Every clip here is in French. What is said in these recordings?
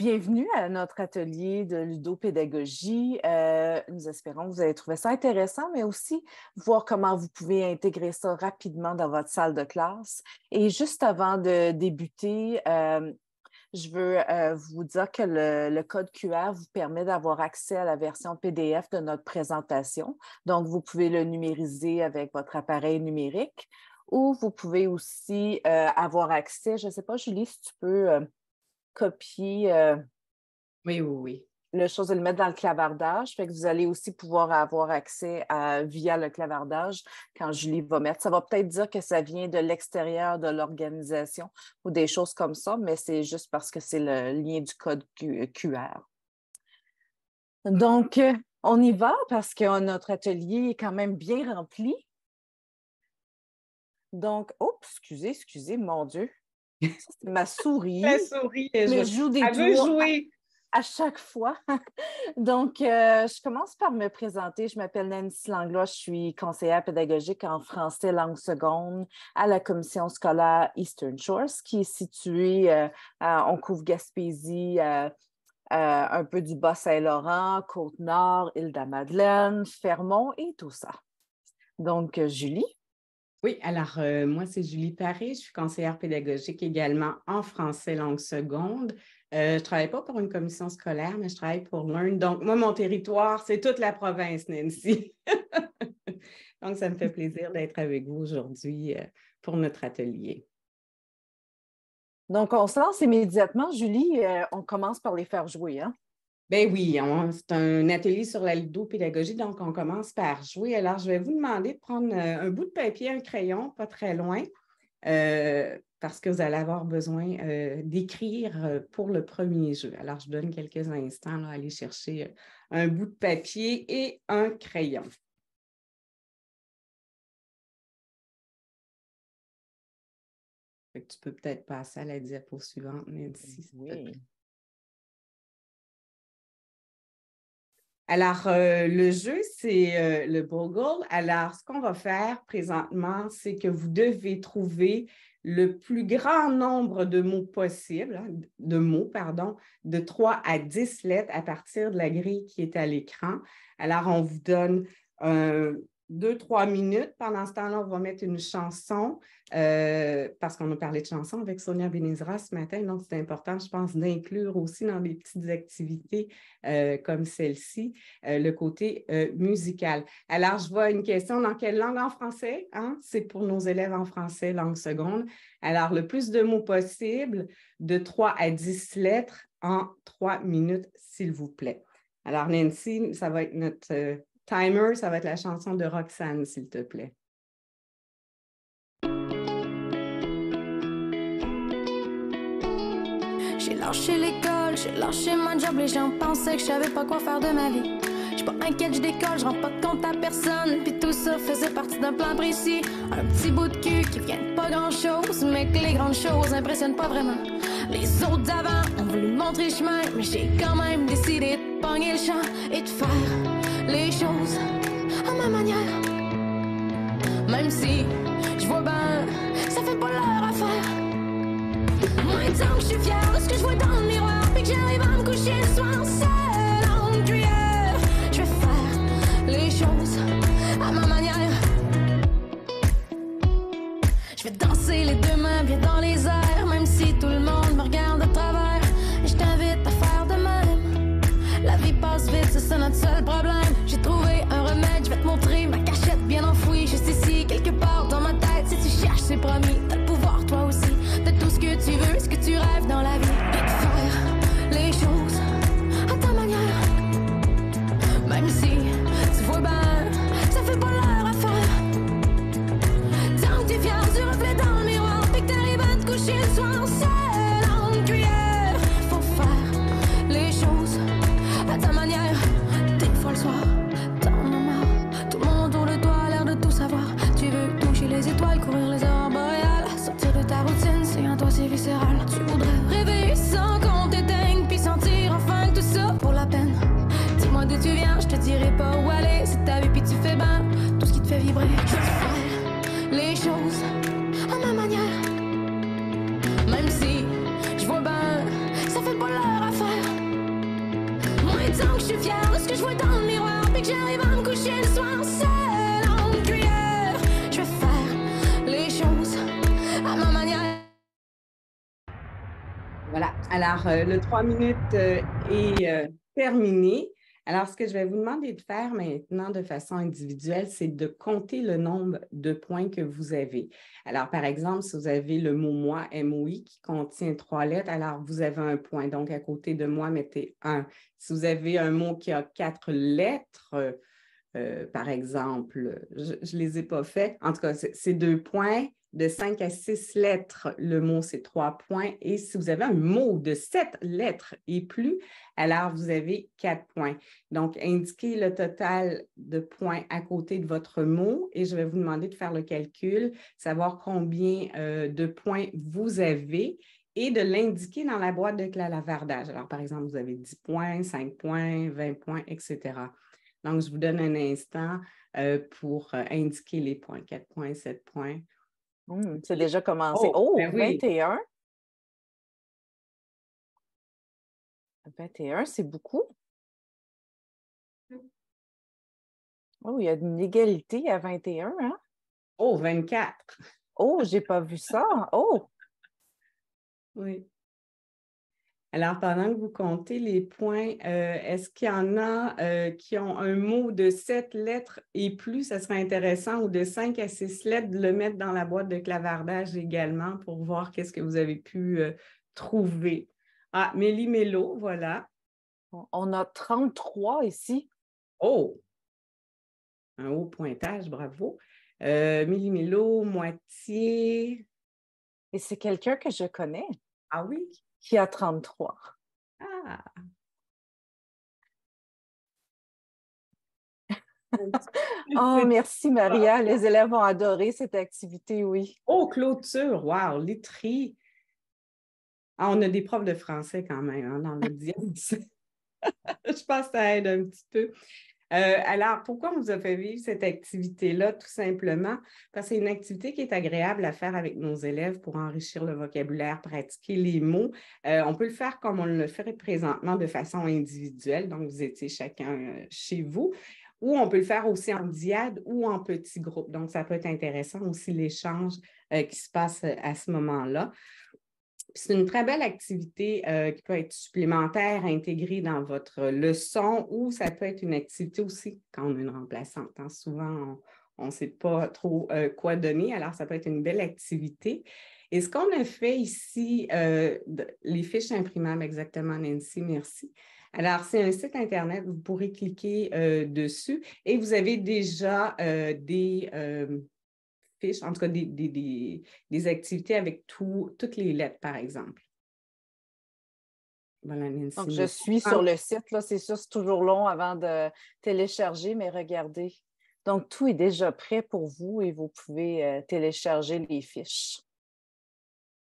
bienvenue à notre atelier de ludopédagogie. Euh, nous espérons que vous avez trouvé ça intéressant, mais aussi voir comment vous pouvez intégrer ça rapidement dans votre salle de classe. Et juste avant de débuter, euh, je veux euh, vous dire que le, code QR vous permet d'avoir accès à la version PDF de notre présentation. Donc, vous pouvez le numériser avec votre appareil numérique ou vous pouvez aussi euh, avoir accès, je ne sais pas, Julie, si tu peux copier. Euh, oui, oui, Le chose et le mettre dans le clavardage. Fait que vous allez aussi pouvoir avoir accès via le clavardage quand Julie va mettre. Ça va peut-être dire que ça vient de l'extérieur de l'organisation ou des choses comme ça, mais c'est juste parce que c'est le lien du code QR. Donc, euh, on y va parce que notre atelier est quand même bien rempli. Donc, oups excusez, excusez, mon Dieu, c'est ma souris. ma souris, joue, des tours À, chaque fois. Donc, euh, je commence par me présenter. Je m'appelle Nancy Langlois, je suis conseillère pédagogique en français langue seconde à la commission scolaire Eastern Shores, qui est située en euh, à gaspésie euh, un peu du Bas-Saint-Laurent, Côte-Nord, de madeleine Fermont et tout ça. Donc, Julie. Oui, alors euh, moi, c'est Julie Paré, je suis conseillère pédagogique également en français langue seconde. Euh, je ne travaille pas pour une commission scolaire, mais je travaille pour Learn. Donc, moi, mon territoire, c'est toute la province, Nancy. Donc, ça me fait plaisir d'être avec vous aujourd'hui euh, pour notre atelier. Donc, on se lance immédiatement, Julie. on commence par les faire jouer. Hein? Ben oui, c'est un atelier sur la lido-pédagogie, donc on commence par jouer. Alors, je vais vous demander de prendre euh, un bout de papier, un crayon, pas très loin, euh, parce que vous allez avoir besoin euh, d'écrire pour le premier jeu. Alors, je donne quelques instants là, à aller chercher un bout de papier et un crayon. tu peux peut-être passer à la diapo suivante, Nancy, oui. Alors, euh, le jeu, c'est euh, le Bogle. Alors, ce qu'on va faire présentement, c'est que vous devez trouver le plus grand nombre de mots possibles, hein, de mots, pardon, de 3 à 10 lettres à partir de la grille qui est à l'écran. Alors, on vous donne un deux, trois minutes. Pendant ce temps-là, on va mettre une chanson euh, parce qu'on a parlé de chansons avec Sonia Benizra ce matin. Donc, c'est important, je pense, d'inclure aussi dans des petites activités euh, comme celle-ci euh, le côté musical. Alors, je vois une question dans quelle langue en français? Hein? C'est pour nos élèves en français, langue seconde. Alors, le plus de mots possible, de trois à dix lettres en trois minutes, s'il vous plaît. Alors, Nancy, ça va être notre Timer, ça va être la chanson de Roxane, s'il te plaît. J'ai lâché l'école, j'ai lâché mon job, les gens pensaient que je savais pas quoi faire de ma vie. J'suis pas inquiète, je décole, je rends pas de compte à personne, puis tout ça faisait partie d'un plan précis. Un petit bout de cul qui vient de pas grand chose, mais que les grandes choses impressionnent pas vraiment. Les autres d'avant ont voulu montrer le chemin, mais j'ai quand même décidé de pogner le champ et de faire les choses à ma manière. Même si je vois bien ça fait pas leur affaire. Moi, tant que je suis fière de ce que je vois dans le miroir, puis que j'arrive à me coucher le soir seul en cuillère, je vais faire les choses à ma manière. Je vais danser les deux mains bien dans les airs. rêve dans la Euh, le trois minutes euh, est euh, terminé. Alors, ce que je vais vous demander de faire maintenant de façon individuelle, c'est de compter le nombre de points que vous avez. Alors, par exemple, si vous avez le mot moi, MOI, qui contient trois lettres, alors vous avez un point. Donc, à côté de moi, mettez un. Si vous avez un mot qui a quatre lettres, par exemple, je ne les ai pas fait. En tout cas, c'est deux points de 5 à 6 lettres, le mot, c'est 3 points. Et si vous avez un mot de 7 lettres et plus, alors vous avez 4 points. Donc, indiquez le total de points à côté de votre mot et je vais vous demander de faire le calcul, savoir combien euh, de points vous avez et de l'indiquer dans la boîte de clavardage. Alors, par exemple, vous avez 10 points, 5 points, 20 points, etc. Donc, je vous donne un instant euh, pour euh, indiquer les points, 4 points, 7 points. Mmh, c'est déjà commencé. Oh, 21. 21, ben c'est beaucoup. Oh, il y a une égalité à 21, hein? Oh, 24. Oh, j'ai pas vu ça. Oh! Oui. Alors, pendant que vous comptez les points, euh, est-ce qu'il y en a euh, qui ont un mot de sept lettres et plus, ça serait intéressant, ou de cinq à six lettres, de le mettre dans la boîte de clavardage également pour voir qu'est-ce que vous avez pu euh, trouver. Ah, Mélie Mélo, voilà. On a 33 ici. Oh! Un haut pointage, bravo. Mélie Mélo, moitié. Et c'est quelqu'un que je connais. Ah oui? qui a 33. Ah. ah! Oh, merci Maria. Ah! Les élèves ont adoré cette activité, oui. Oh, clôture, wow, literie. Ah, on a des profs de français quand même dans hein, dans l'audience. Je pense que ça aide un petit peu. Euh, alors, pourquoi on vous a fait vivre cette activité-là, tout simplement? Parce que c'est une activité qui est agréable à faire avec nos élèves pour enrichir le vocabulaire, pratiquer les mots. Euh, on peut le faire comme on le ferait présentement de façon individuelle, donc vous étiez chacun euh, chez vous ou on peut le faire aussi en diade ou en petit groupe. Donc, ça peut être intéressant aussi l'échange qui se passe à ce moment-là. C'est une très belle activité euh, qui peut être supplémentaire, intégrée dans votre leçon ou ça peut être une activité aussi quand on a une remplaçante. Hein. Souvent, on ne sait pas trop euh, quoi donner, alors ça peut être une belle activité. Et ce qu'on a fait ici, euh, les fiches imprimables exactement, Nancy, merci. Alors, c'est un site Internet, vous pourrez cliquer dessus et vous avez déjà des en tout cas des, activités avec toutes les lettres, par exemple. Voilà, Donc, je suis sur le site, là, c'est sûr, c'est toujours long avant de télécharger, mais regardez. Donc, tout est déjà prêt pour vous et vous pouvez euh, télécharger les fiches.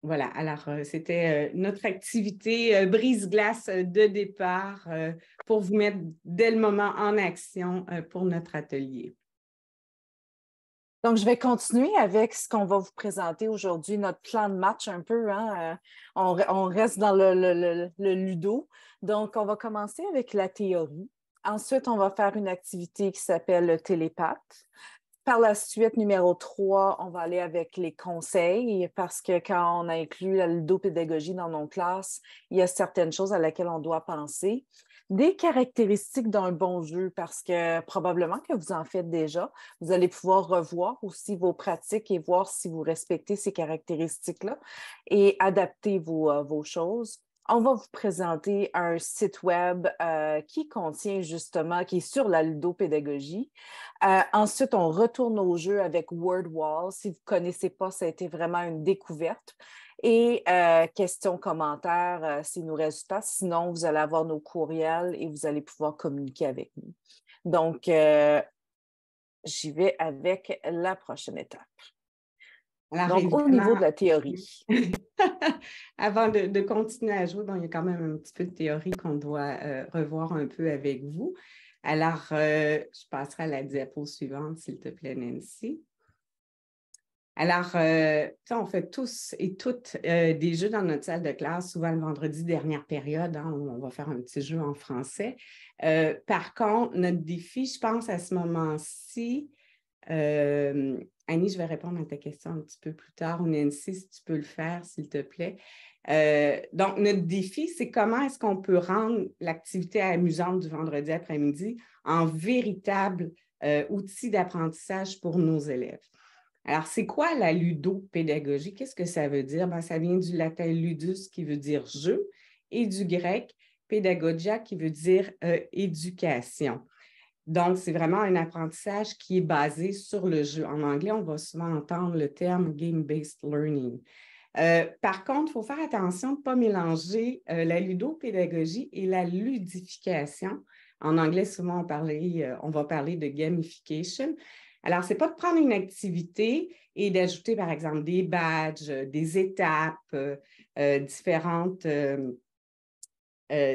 Voilà, alors euh, c'était euh, notre activité brise-glace de départ pour vous mettre dès le moment en action pour notre atelier. Donc, je vais continuer avec ce qu'on va vous présenter aujourd'hui, notre plan de match un peu. Hein, euh, on, reste dans le, ludo. Donc, on va commencer avec la théorie. Ensuite, on va faire une activité qui s'appelle le télépath. Par la suite, numéro 3, on va aller avec les conseils parce que quand on a inclus la Ludo-pédagogie dans nos classes, il y a certaines choses à laquelle on doit penser des caractéristiques d'un bon jeu parce que probablement que vous en faites déjà. Vous allez pouvoir revoir aussi vos pratiques et voir si vous respectez ces caractéristiques-là et adapter vos, euh, choses on va vous présenter un site web euh, qui contient justement, qui est sur la ludopédagogie. Euh, ensuite, on retourne au jeu avec WordWall. Si vous ne connaissez pas, ça a été vraiment une découverte. Et euh, questions, commentaires, c'est nos résultats. Sinon, vous allez avoir nos courriels et vous allez pouvoir communiquer avec nous. Donc, euh, j'y vais avec la prochaine étape. Alors, Donc, au niveau de la théorie. avant de, continuer à jouer, il y a quand même un petit peu de théorie qu'on doit euh, revoir un peu avec vous. Alors, je passerai à la diapo suivante, s'il te plaît, Nancy. Alors, euh, on fait tous et toutes euh, des jeux dans notre salle de classe, souvent le vendredi dernière période, hein, où on va faire un petit jeu en français. Euh, par contre, notre défi, je pense, à ce moment-ci, Annie, je vais répondre à ta question un petit peu plus tard. Nancy, si tu peux le faire, s'il te plaît. donc, notre défi, c'est comment est-ce qu'on peut rendre l'activité amusante du vendredi après-midi en véritable outil d'apprentissage pour nos élèves. Alors, c'est quoi la ludopédagogie? Qu'est-ce que ça veut dire? Ben, ça vient du latin ludus qui veut dire jeu et du grec pédagogia qui veut dire euh, éducation. Donc, c'est vraiment un apprentissage qui est basé sur le jeu. En anglais, on va souvent entendre le terme game-based learning. Euh, par contre, il faut faire attention de ne pas mélanger euh, la ludopédagogie et la ludification. En anglais, souvent, on, on va parler de gamification, alors, n'est pas de prendre une activité et d'ajouter, par exemple, des badges, euh, des étapes, différents euh, euh,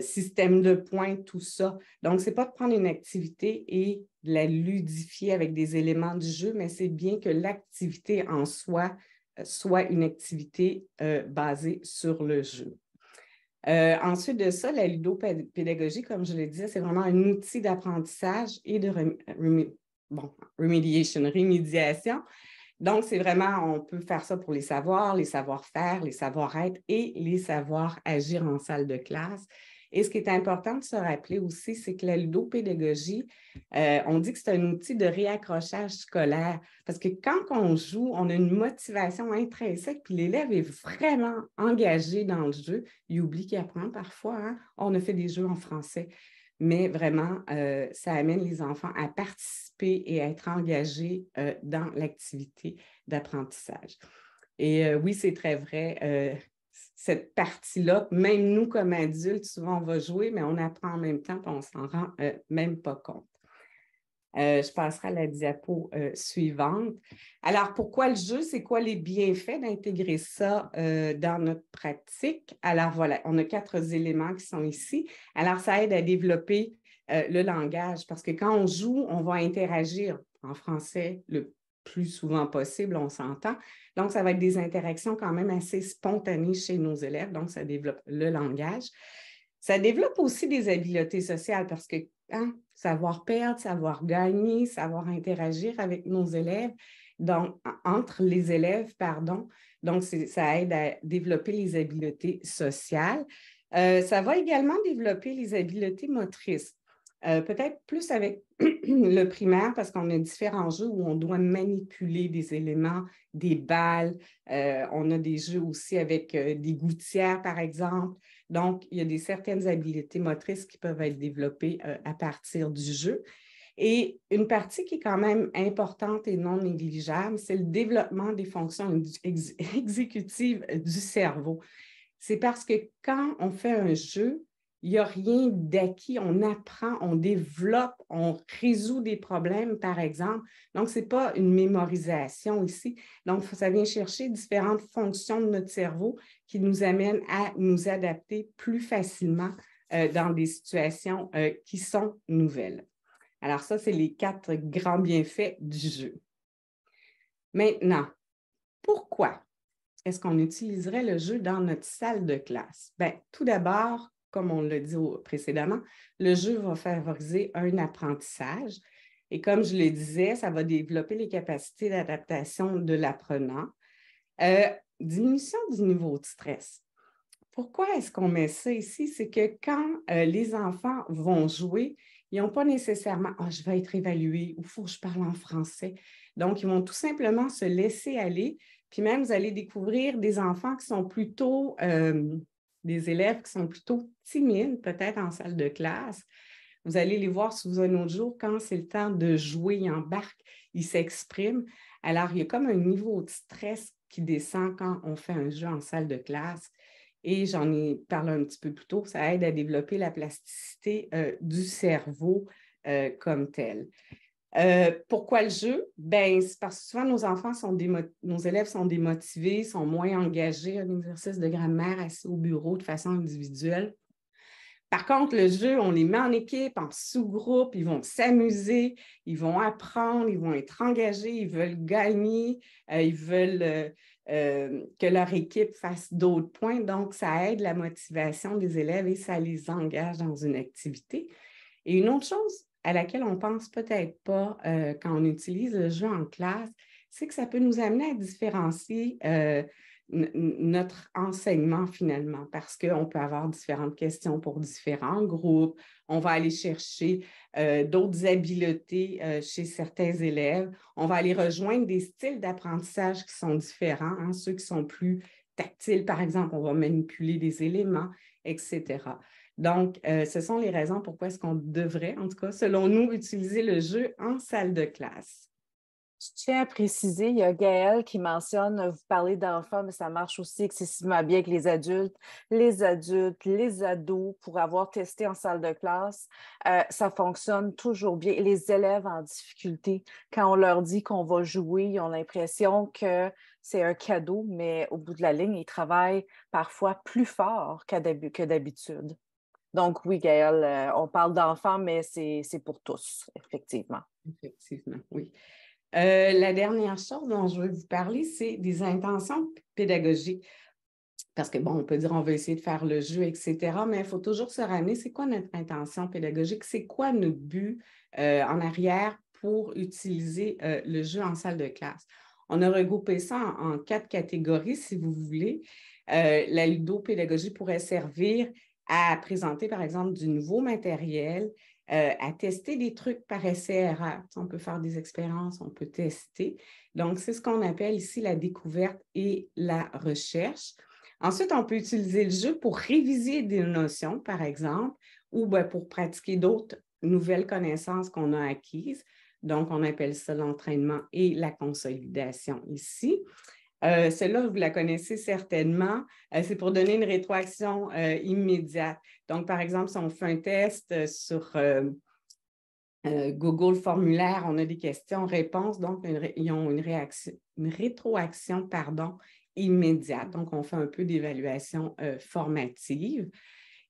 différentes systèmes de points, tout ça. Donc, n'est pas de prendre une activité et de la ludifier avec des éléments du jeu, mais c'est bien que l'activité en soi soit une activité basée sur le jeu. ensuite de ça, la ludopédagogie, comme je le disais, c'est vraiment un outil d'apprentissage et de bon, remediation, remédiation. Donc, c'est vraiment, on peut faire ça pour les savoirs, les savoir-faire, les savoir-être et les savoir-agir en salle de classe. Et ce qui est important de se rappeler aussi, c'est que la ludopédagogie, euh, on dit que c'est un outil de réaccrochage scolaire parce que quand on joue, on a une motivation intrinsèque, puis l'élève est vraiment engagé dans le jeu. Il oublie qu'il apprend parfois. Hein. On a fait des jeux en français mais vraiment, euh, ça amène les enfants à participer et à être engagés euh, dans l'activité d'apprentissage. Et euh, oui, c'est très vrai. cette partie-là, même nous comme adultes, souvent on va jouer, mais on apprend en même temps, et on s'en rend même pas compte. Euh, je passerai à la diapo euh, suivante. Alors, pourquoi le jeu? C'est quoi les bienfaits d'intégrer ça euh, dans notre pratique? Alors, voilà, on a quatre éléments qui sont ici. Alors, ça aide à développer le langage parce que quand on joue, on va interagir en français le plus souvent possible, on s'entend. Donc, ça va être des interactions quand même assez spontanées chez nos élèves. Donc, ça développe le langage. Ça développe aussi des habiletés sociales parce que Hein, savoir perdre, savoir gagner, savoir interagir avec nos élèves, donc, entre les élèves, pardon. Donc, ça aide à développer les habiletés sociales. Euh, ça va également développer les habiletés motrices. Euh, peut-être plus avec le primaire parce qu'on a différents jeux où on doit manipuler des éléments, des balles. Euh, on a des jeux aussi avec euh, des gouttières, par exemple. Donc, il y a des certaines habiletés motrices qui peuvent être développées à partir du jeu. Et une partie qui est quand même importante et non négligeable, c'est le développement des fonctions exécutives du cerveau. C'est parce que quand on fait un jeu, il n'y a rien d'acquis. On apprend, on développe, on résout des problèmes, par exemple. Donc, ce n'est pas une mémorisation ici. Donc, ça vient chercher différentes fonctions de notre cerveau qui nous amènent à nous adapter plus facilement euh, dans des situations euh, qui sont nouvelles. Alors, ça, c'est les quatre grands bienfaits du jeu. Maintenant, pourquoi est-ce qu'on utiliserait le jeu dans notre salle de classe? Bien, tout d'abord, comme on l'a dit précédemment, le jeu va favoriser un apprentissage. Et comme je le disais, ça va développer les capacités d'adaptation de l'apprenant. Euh, diminution du niveau de stress. Pourquoi est-ce qu'on met ça ici? C'est que quand euh, les enfants vont jouer, ils n'ont pas nécessairement Ah, je vais être évalué ou faut que je parle en français. Donc, ils vont tout simplement se laisser aller. Puis même, vous allez découvrir des enfants qui sont plutôt euh, des élèves qui sont plutôt timides, peut-être en salle de classe. Vous allez les voir sous un autre jour quand c'est le temps de jouer, en barque, ils s'expriment. Alors, il y a comme un niveau de stress qui descend quand on fait un jeu en salle de classe. Et j'en ai parlé un petit peu plus tôt, ça aide à développer la plasticité euh, du cerveau euh, comme tel. Euh, pourquoi le jeu? Ben, c'est parce que souvent nos enfants sont nos élèves sont démotivés, sont moins engagés à l'exercice de grammaire assis au bureau de façon individuelle. Par contre, le jeu, on les met en équipe, en sous-groupe, ils vont s'amuser, ils vont apprendre, ils vont être engagés, ils veulent gagner, euh, ils veulent euh, que leur équipe fasse d'autres points. Donc, ça aide la motivation des élèves et ça les engage dans une activité. Et une autre chose, à laquelle on ne pense peut-être pas euh, quand on utilise le jeu en classe, c'est que ça peut nous amener à différencier euh, notre enseignement finalement, parce qu'on peut avoir différentes questions pour différents groupes, on va aller chercher euh, d'autres habiletés chez certains élèves, on va aller rejoindre des styles d'apprentissage qui sont différents, hein, ceux qui sont plus tactiles, par exemple, on va manipuler des éléments, etc. Donc, euh, ce sont les raisons pourquoi est-ce qu'on devrait, en tout cas, selon nous, utiliser le jeu en salle de classe. Je tiens à préciser, il y a Gaëlle qui mentionne, vous parlez d'enfants, mais ça marche aussi excessivement bien avec les adultes, les adultes, les ados, pour avoir testé en salle de classe, euh, ça fonctionne toujours bien. les élèves en difficulté, quand on leur dit qu'on va jouer, ils ont l'impression que c'est un cadeau, mais au bout de la ligne, ils travaillent parfois plus fort que d'habitude. Donc, oui, Gaëlle, euh, on parle d'enfants, mais c'est pour tous, effectivement. Effectivement, oui. Euh, la dernière chose dont je veux vous parler, c'est des intentions pédagogiques. Parce que, bon, on peut dire on veut essayer de faire le jeu, etc., mais il faut toujours se ramener, c'est quoi notre intention pédagogique? C'est quoi notre but euh, en arrière pour utiliser le jeu en salle de classe? On a regroupé ça en, quatre catégories, si vous voulez. la ludopédagogie pourrait servir à présenter, par exemple, du nouveau matériel, euh, à tester des trucs par essai On peut faire des expériences, on peut tester. Donc, c'est ce qu'on appelle ici la découverte et la recherche. Ensuite, on peut utiliser le jeu pour réviser des notions, par exemple, ou ben, pour pratiquer d'autres nouvelles connaissances qu'on a acquises. Donc, on appelle ça l'entraînement et la consolidation ici. Euh, celle-là, vous la connaissez certainement. Euh, c'est pour donner une rétroaction euh, immédiate. Donc, par exemple, si on fait un test sur Google Formulaire, on a des questions-réponses, donc ils ont une, rétroaction pardon, immédiate. Donc, on fait un peu d'évaluation formative.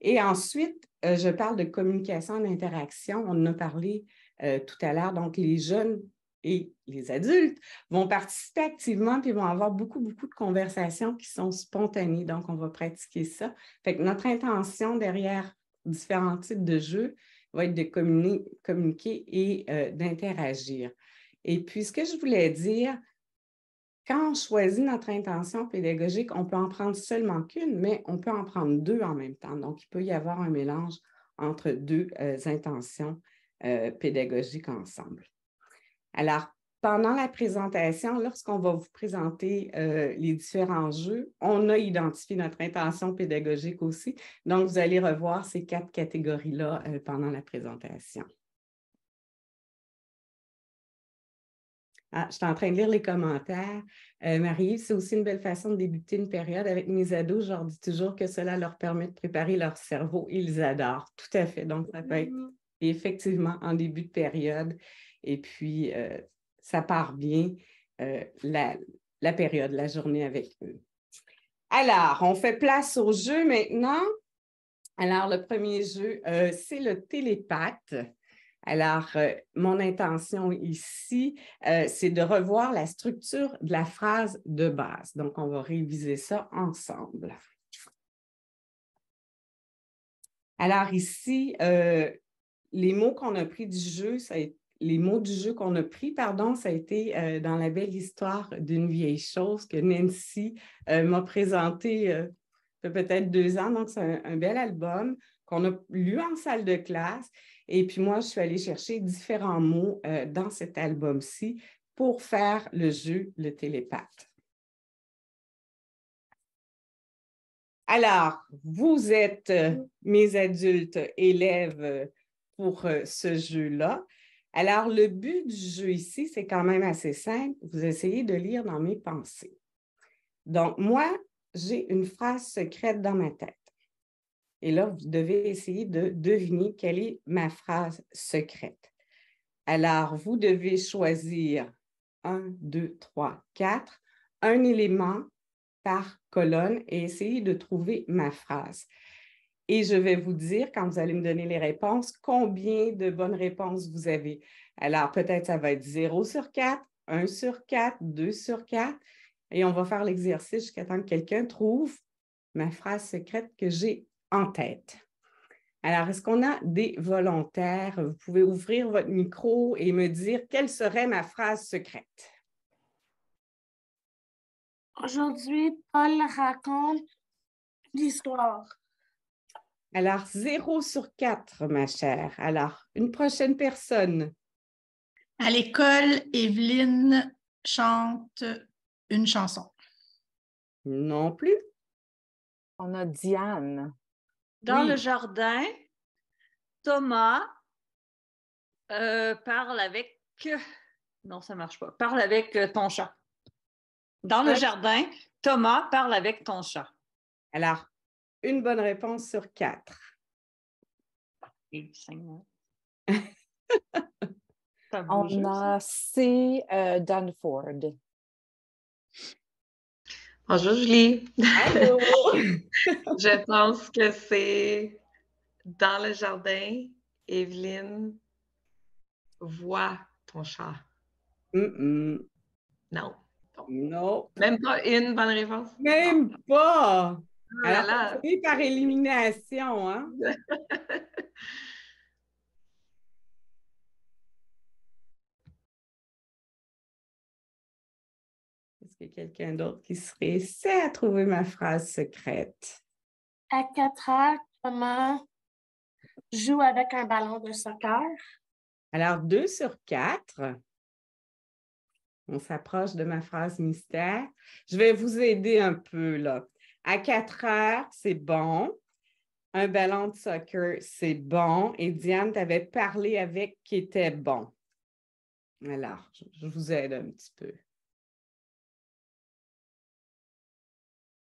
Et ensuite, je parle de communication d'interaction. On en a parlé tout à l'heure. Donc, les jeunes et les adultes vont participer activement et vont avoir beaucoup, beaucoup de conversations qui sont spontanées. Donc, on va pratiquer ça. Fait que notre intention derrière différents types de jeux va être de communiquer, et euh, d'interagir. Et puis, ce que je voulais dire, quand on choisit notre intention pédagogique, on peut en prendre seulement qu'une, mais on peut en prendre deux en même temps. Donc, il peut y avoir un mélange entre deux euh, intentions euh, pédagogiques ensemble. Alors, pendant la présentation, lorsqu'on va vous présenter euh, les différents jeux, on a identifié notre intention pédagogique aussi. Donc, vous allez revoir ces quatre catégories-là euh, pendant la présentation. Ah, je suis en train de lire les commentaires. Euh, marie c'est aussi une belle façon de débuter une période avec mes ados. Je leur dis toujours que cela leur permet de préparer leur cerveau. Ils adorent. Tout à fait. Donc, ça peut être mmh. effectivement en début de période et puis, euh, ça part bien euh, la, période, la journée avec eux. Alors, on fait place au jeu maintenant. Alors, le premier jeu, euh, c'est le télépath. Alors, mon intention ici, c'est de revoir la structure de la phrase de base. Donc, on va réviser ça ensemble. Alors, ici, les mots qu'on a pris du jeu, ça a été les mots du jeu qu'on a pris, pardon, ça a été euh, dans la belle histoire d'une vieille chose que Nancy euh, m'a présentée euh, peut-être deux ans. Donc, c'est un, un, bel album qu'on a lu en salle de classe. Et puis moi, je suis allée chercher différents mots dans cet album-ci pour faire le jeu Le télépathe. Alors, vous êtes mes adultes élèves pour ce jeu-là. Alors, le but du jeu ici, c'est quand même assez simple. Vous essayez de lire dans mes pensées. Donc, moi, j'ai une phrase secrète dans ma tête. Et là, vous devez essayer de deviner quelle est ma phrase secrète. Alors, vous devez choisir 1, 2, 3, 4, un élément par colonne et essayer de trouver ma phrase. Et je vais vous dire, quand vous allez me donner les réponses, combien de bonnes réponses vous avez. Alors, peut-être ça va être 0 sur 4, 1 sur 4, 2 sur 4. Et on va faire l'exercice jusqu'à temps que quelqu'un trouve ma phrase secrète que j'ai en tête. Alors, est-ce qu'on a des volontaires? Vous pouvez ouvrir votre micro et me dire quelle serait ma phrase secrète. Aujourd'hui, Paul raconte l'histoire. Alors, 0 sur quatre, ma chère. Alors, une prochaine personne. À l'école, Evelyne chante une chanson. Non plus. On a Diane. Dans le jardin, Thomas euh, parle avec. Non, ça marche pas. Parle avec euh, ton chat. Dans le jardin, Thomas parle avec ton chat. Alors, une bonne réponse sur quatre. On a C. Danford. Bonjour Julie. Je pense que c'est dans le jardin, Evelyne voit ton chat. Non. Non. Même pas une bonne réponse. Même pas. Ah Alors, par élimination, hein? Est-ce qu'il y a quelqu'un d'autre qui serait essaie à trouver ma phrase secrète? À 4 heures, comment joue avec un ballon de soccer? Alors, deux sur quatre. On s'approche de ma phrase mystère. Je vais vous aider un peu, là. À 4 heures, c'est bon. Un ballon de soccer, c'est bon. Et Diane, tu avais parlé avec qui était bon. Alors, je vous aide un petit peu.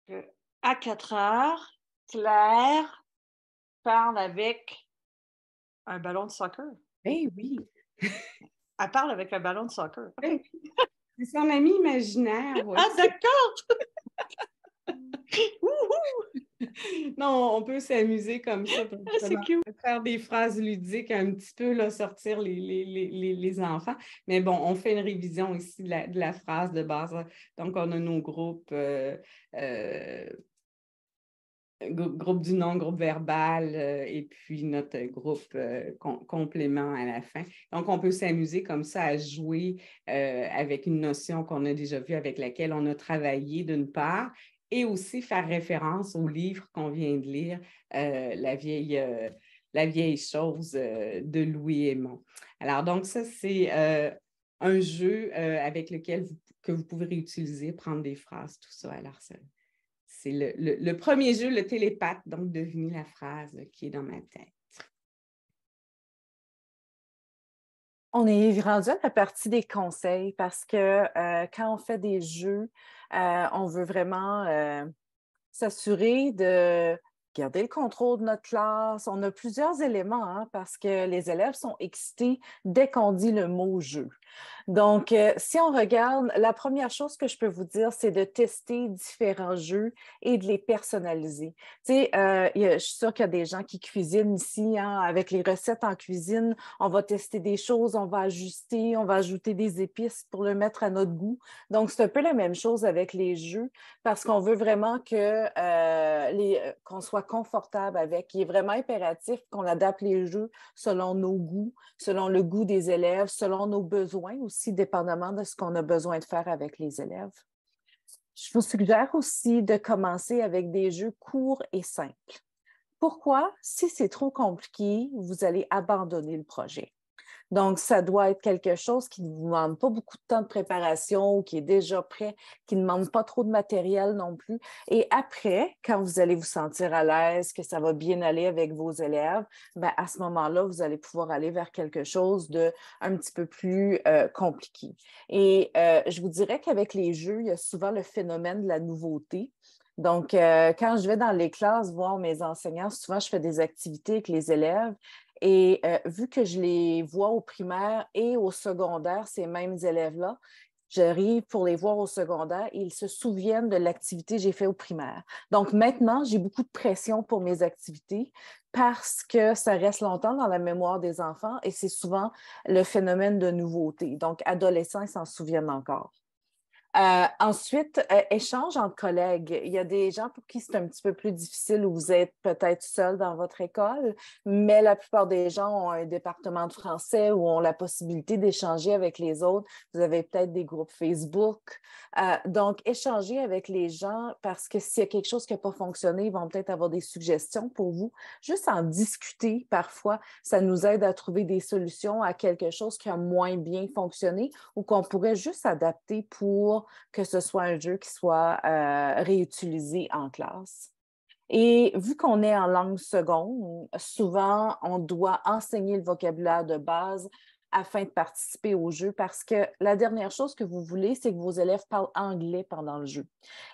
Euh, à 4 heures, Claire parle avec un ballon de soccer. Eh oui. Elle parle avec un ballon de soccer. Eh c'est son ami imaginaire. Ah, d'accord! non, on peut s'amuser comme ça. Ah, c'est Faire des phrases ludiques un petit peu, là, sortir les, enfants. Mais bon, on fait une révision ici de la, phrase de base. Donc, on a nos groupes. Euh, euh, groupe du nom, groupe verbal, euh, et puis notre groupe complément à la fin. Donc, on peut s'amuser comme ça à jouer avec une notion qu'on a déjà vue, avec laquelle on a travaillé d'une part, et aussi faire référence au livre qu'on vient de lire, euh, la, vieille, euh, la chose euh, de Louis Aymon. Alors, donc, ça, c'est un jeu avec lequel vous, que vous pouvez réutiliser, prendre des phrases, tout ça. Alors, c'est le, premier jeu, le télépathe, donc devenu la phrase qui est dans ma tête. On est rendu à la partie des conseils parce que quand on fait des jeux, euh, on veut vraiment euh, s'assurer de garder le contrôle de notre classe. On a plusieurs éléments hein, parce que les élèves sont excités dès qu'on dit le mot jeu. Donc, euh, si on regarde, la première chose que je peux vous dire, c'est de tester différents jeux et de les personnaliser. Tu sais, euh, je suis sûre qu'il y a des gens qui cuisinent ici, hein, avec les recettes en cuisine, on va tester des choses, on va ajuster, on va ajouter des épices pour le mettre à notre goût. Donc, c'est un peu la même chose avec les jeux, parce qu'on veut vraiment que euh, les qu'on soit confortable avec. Il est vraiment impératif qu'on adapte les jeux selon nos goûts, selon le goût des élèves, selon nos besoins aussi, dépendamment de ce qu'on a besoin de faire avec les élèves. Je vous suggère aussi de commencer avec des jeux courts et simples. Pourquoi? Si c'est trop compliqué, vous allez abandonner le projet. Donc, ça doit être quelque chose qui ne vous demande pas beaucoup de temps de préparation, qui est déjà prêt, qui ne demande pas trop de matériel non plus. Et après, quand vous allez vous sentir à l'aise, que ça va bien aller avec vos élèves, ben, à ce moment-là, vous allez pouvoir aller vers quelque chose de un petit peu plus euh, compliqué. Et euh, je vous dirais qu'avec les jeux, il y a souvent le phénomène de la nouveauté. Donc, euh, quand je vais dans les classes voir mes enseignants, souvent je fais des activités avec les élèves et euh, vu que je les vois au primaire et au secondaire, ces mêmes élèves-là, j'arrive pour les voir au secondaire ils se souviennent de l'activité que j'ai faite au primaire. Donc maintenant, j'ai beaucoup de pression pour mes activités parce que ça reste longtemps dans la mémoire des enfants et c'est souvent le phénomène de nouveauté. Donc, adolescents, s'en souviennent encore. Euh, ensuite, euh, échange entre collègues. Il y a des gens pour qui c'est un petit peu plus difficile où vous êtes peut-être seul dans votre école, mais la plupart des gens ont un département de français ou ont la possibilité d'échanger avec les autres. Vous avez peut-être des groupes Facebook. Euh, donc, échanger avec les gens parce que s'il y a quelque chose qui n'a pas fonctionné, ils vont peut-être avoir des suggestions pour vous. Juste en discuter parfois, ça nous aide à trouver des solutions à quelque chose qui a moins bien fonctionné ou qu'on pourrait juste adapter pour que ce soit un jeu qui soit euh, réutilisé en classe. Et vu qu'on est en langue seconde, souvent, on doit enseigner le vocabulaire de base afin de participer au jeu parce que la dernière chose que vous voulez, c'est que vos élèves parlent anglais pendant le jeu.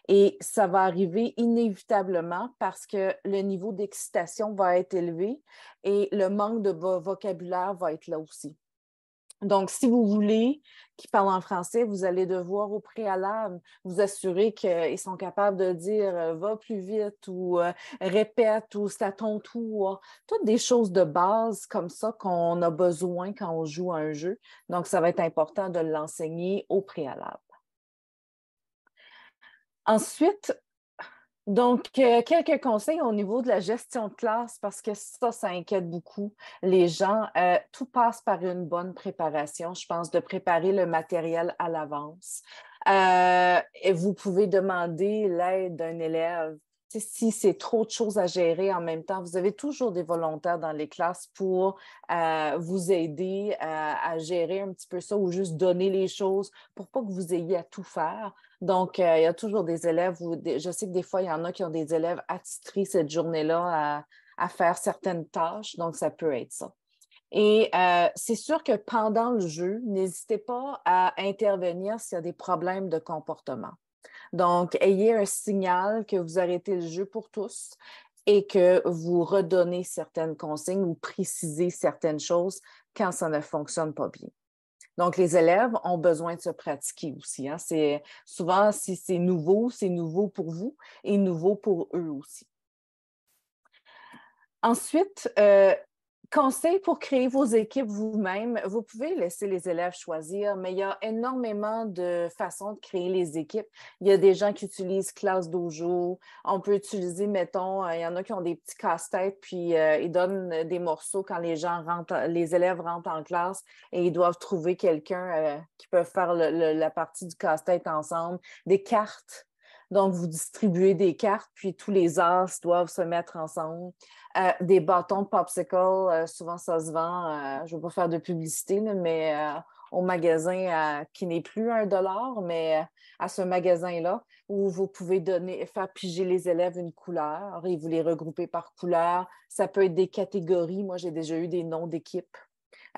Et ça va arriver inévitablement parce que le niveau d'excitation va être élevé et le manque de vocabulaire va être là aussi. Donc, si vous voulez qu'ils parlent en français, vous allez devoir au préalable vous assurer qu'ils sont capables de dire euh, va plus vite ou euh, répète ou c'est à ton tour. Toutes des choses de base comme ça qu'on a besoin quand on joue à un jeu. Donc, ça va être important de l'enseigner au préalable. Ensuite, donc, euh, quelques conseils au niveau de la gestion de classe, parce que ça, ça inquiète beaucoup les gens. Euh, tout passe par une bonne préparation, je pense, de préparer le matériel à l'avance. Euh, et vous pouvez demander l'aide d'un élève si c'est trop de choses à gérer en même temps, vous avez toujours des volontaires dans les classes pour euh, vous aider euh, à gérer un petit peu ça ou juste donner les choses pour pas que vous ayez à tout faire. Donc, euh, il y a toujours des élèves, je sais que des fois, il y en a qui ont des élèves attitrés cette journée-là à, faire certaines tâches, donc ça peut être ça. Et c'est sûr que pendant le jeu, n'hésitez pas à intervenir s'il y a des problèmes de comportement. Donc, ayez un signal que vous arrêtez le jeu pour tous et que vous redonnez certaines consignes ou précisez certaines choses quand ça ne fonctionne pas bien. Donc, les élèves ont besoin de se pratiquer aussi. Hein. C'est souvent, si c'est nouveau, c'est nouveau pour vous et nouveau pour eux aussi. Ensuite, euh, Conseil pour créer vos équipes vous-même, vous pouvez laisser les élèves choisir, mais il y a énormément de façons de créer les équipes. Il y a des gens qui utilisent Classe Dojo. On peut utiliser, mettons, euh, il y en a qui ont des petits casse-têtes, puis euh, ils donnent euh, des morceaux quand les gens les élèves rentrent en classe et ils doivent trouver quelqu'un qui peut faire la partie du casse-tête ensemble. Des cartes donc, vous distribuez des cartes, puis tous les as doivent se mettre ensemble. Euh, des bâtons popsicle, euh, souvent ça se vend, euh, je ne veux pas faire de publicité, mais au magasin qui n'est plus un dollar, mais à ce magasin-là, où vous pouvez donner, faire piger les élèves une couleur et vous les regroupez par couleur. Ça peut être des catégories. Moi, j'ai déjà eu des noms d'équipes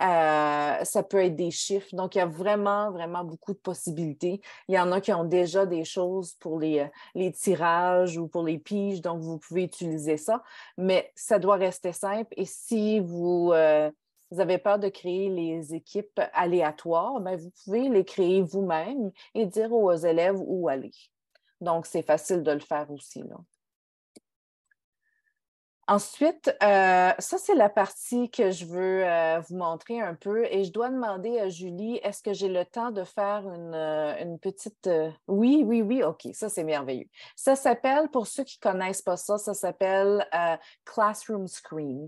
euh, ça peut être des chiffres. Donc, il y a vraiment, vraiment beaucoup de possibilités. Il y en a qui ont déjà des choses pour les, euh, tirages ou pour les piges, donc vous pouvez utiliser ça, mais ça doit rester simple. Et si vous, euh, avez peur de créer les équipes aléatoires, bien, vous pouvez les créer vous-même et dire aux élèves où aller. Donc, c'est facile de le faire aussi. Là. Ensuite, euh, ça, c'est la partie que je veux euh, vous montrer un peu. Et je dois demander à Julie, est-ce que j'ai le temps de faire une, euh, petite... Oui, oui, oui, OK, ça, c'est merveilleux. Ça s'appelle, pour ceux qui ne connaissent pas ça, ça s'appelle Classroom Screen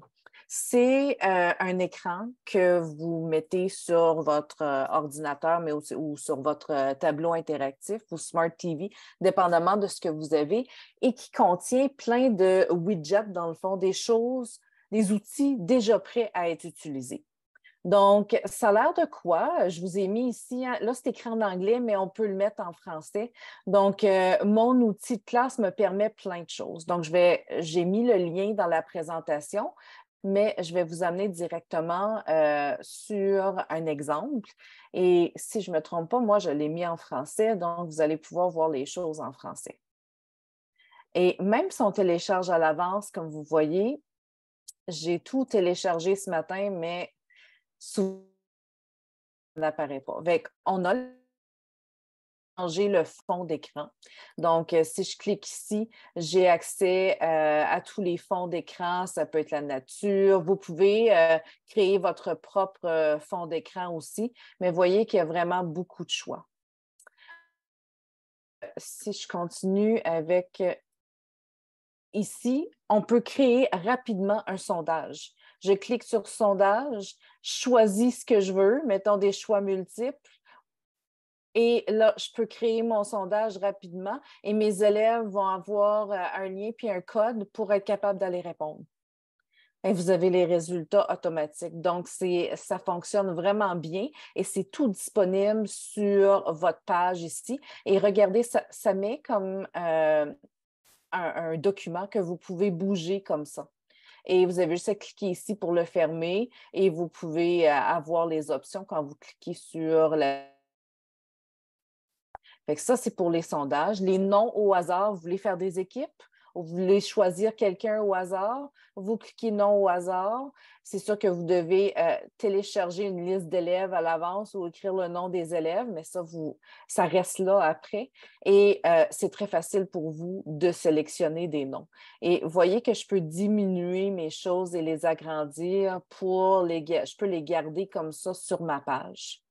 c'est euh, un écran que vous mettez sur votre euh, ordinateur, mais aussi ou sur votre euh, tableau interactif ou Smart TV, dépendamment de ce que vous avez, et qui contient plein de widgets, dans le fond, des choses, des outils déjà prêts à être utilisés. Donc, ça a l'air de quoi? Je vous ai mis ici, hein, là c'est écran en anglais, mais on peut le mettre en français. Donc, mon outil de classe me permet plein de choses. Donc, j'ai mis le lien dans la présentation mais je vais vous amener directement euh, sur un exemple. Et si je ne me trompe pas, moi, je l'ai mis en français, donc vous allez pouvoir voir les choses en français. Et même si on télécharge à l'avance, comme vous voyez, j'ai tout téléchargé ce matin, mais souvent, ça n'apparaît pas. on a changer le fond d'écran. Donc, euh, si je clique ici, j'ai accès euh, à tous les fonds d'écran. Ça peut être la nature. Vous pouvez euh, créer votre propre fond d'écran aussi, mais voyez qu'il y a vraiment beaucoup de choix. Si je continue avec ici, on peut créer rapidement un sondage. Je clique sur sondage, choisis ce que je veux, mettons des choix multiples et là, je peux créer mon sondage rapidement et mes élèves vont avoir euh, un lien puis un code pour être capable d'aller répondre. Et vous avez les résultats automatiques. Donc, ça fonctionne vraiment bien et c'est tout disponible sur votre page ici. Et regardez, ça, met comme euh, un, un, document que vous pouvez bouger comme ça. Et vous avez juste à cliquer ici pour le fermer et vous pouvez euh, avoir les options quand vous cliquez sur la ça, c'est pour les sondages. Les noms au hasard, vous voulez faire des équipes? Vous voulez choisir quelqu'un au hasard, vous cliquez non au hasard. C'est sûr que vous devez euh, télécharger une liste d'élèves à l'avance ou écrire le nom des élèves, mais ça, ça reste là après. Et euh, c'est très facile pour vous de sélectionner des noms. Et vous voyez que je peux diminuer mes choses et les agrandir pour je peux les garder comme ça sur ma page.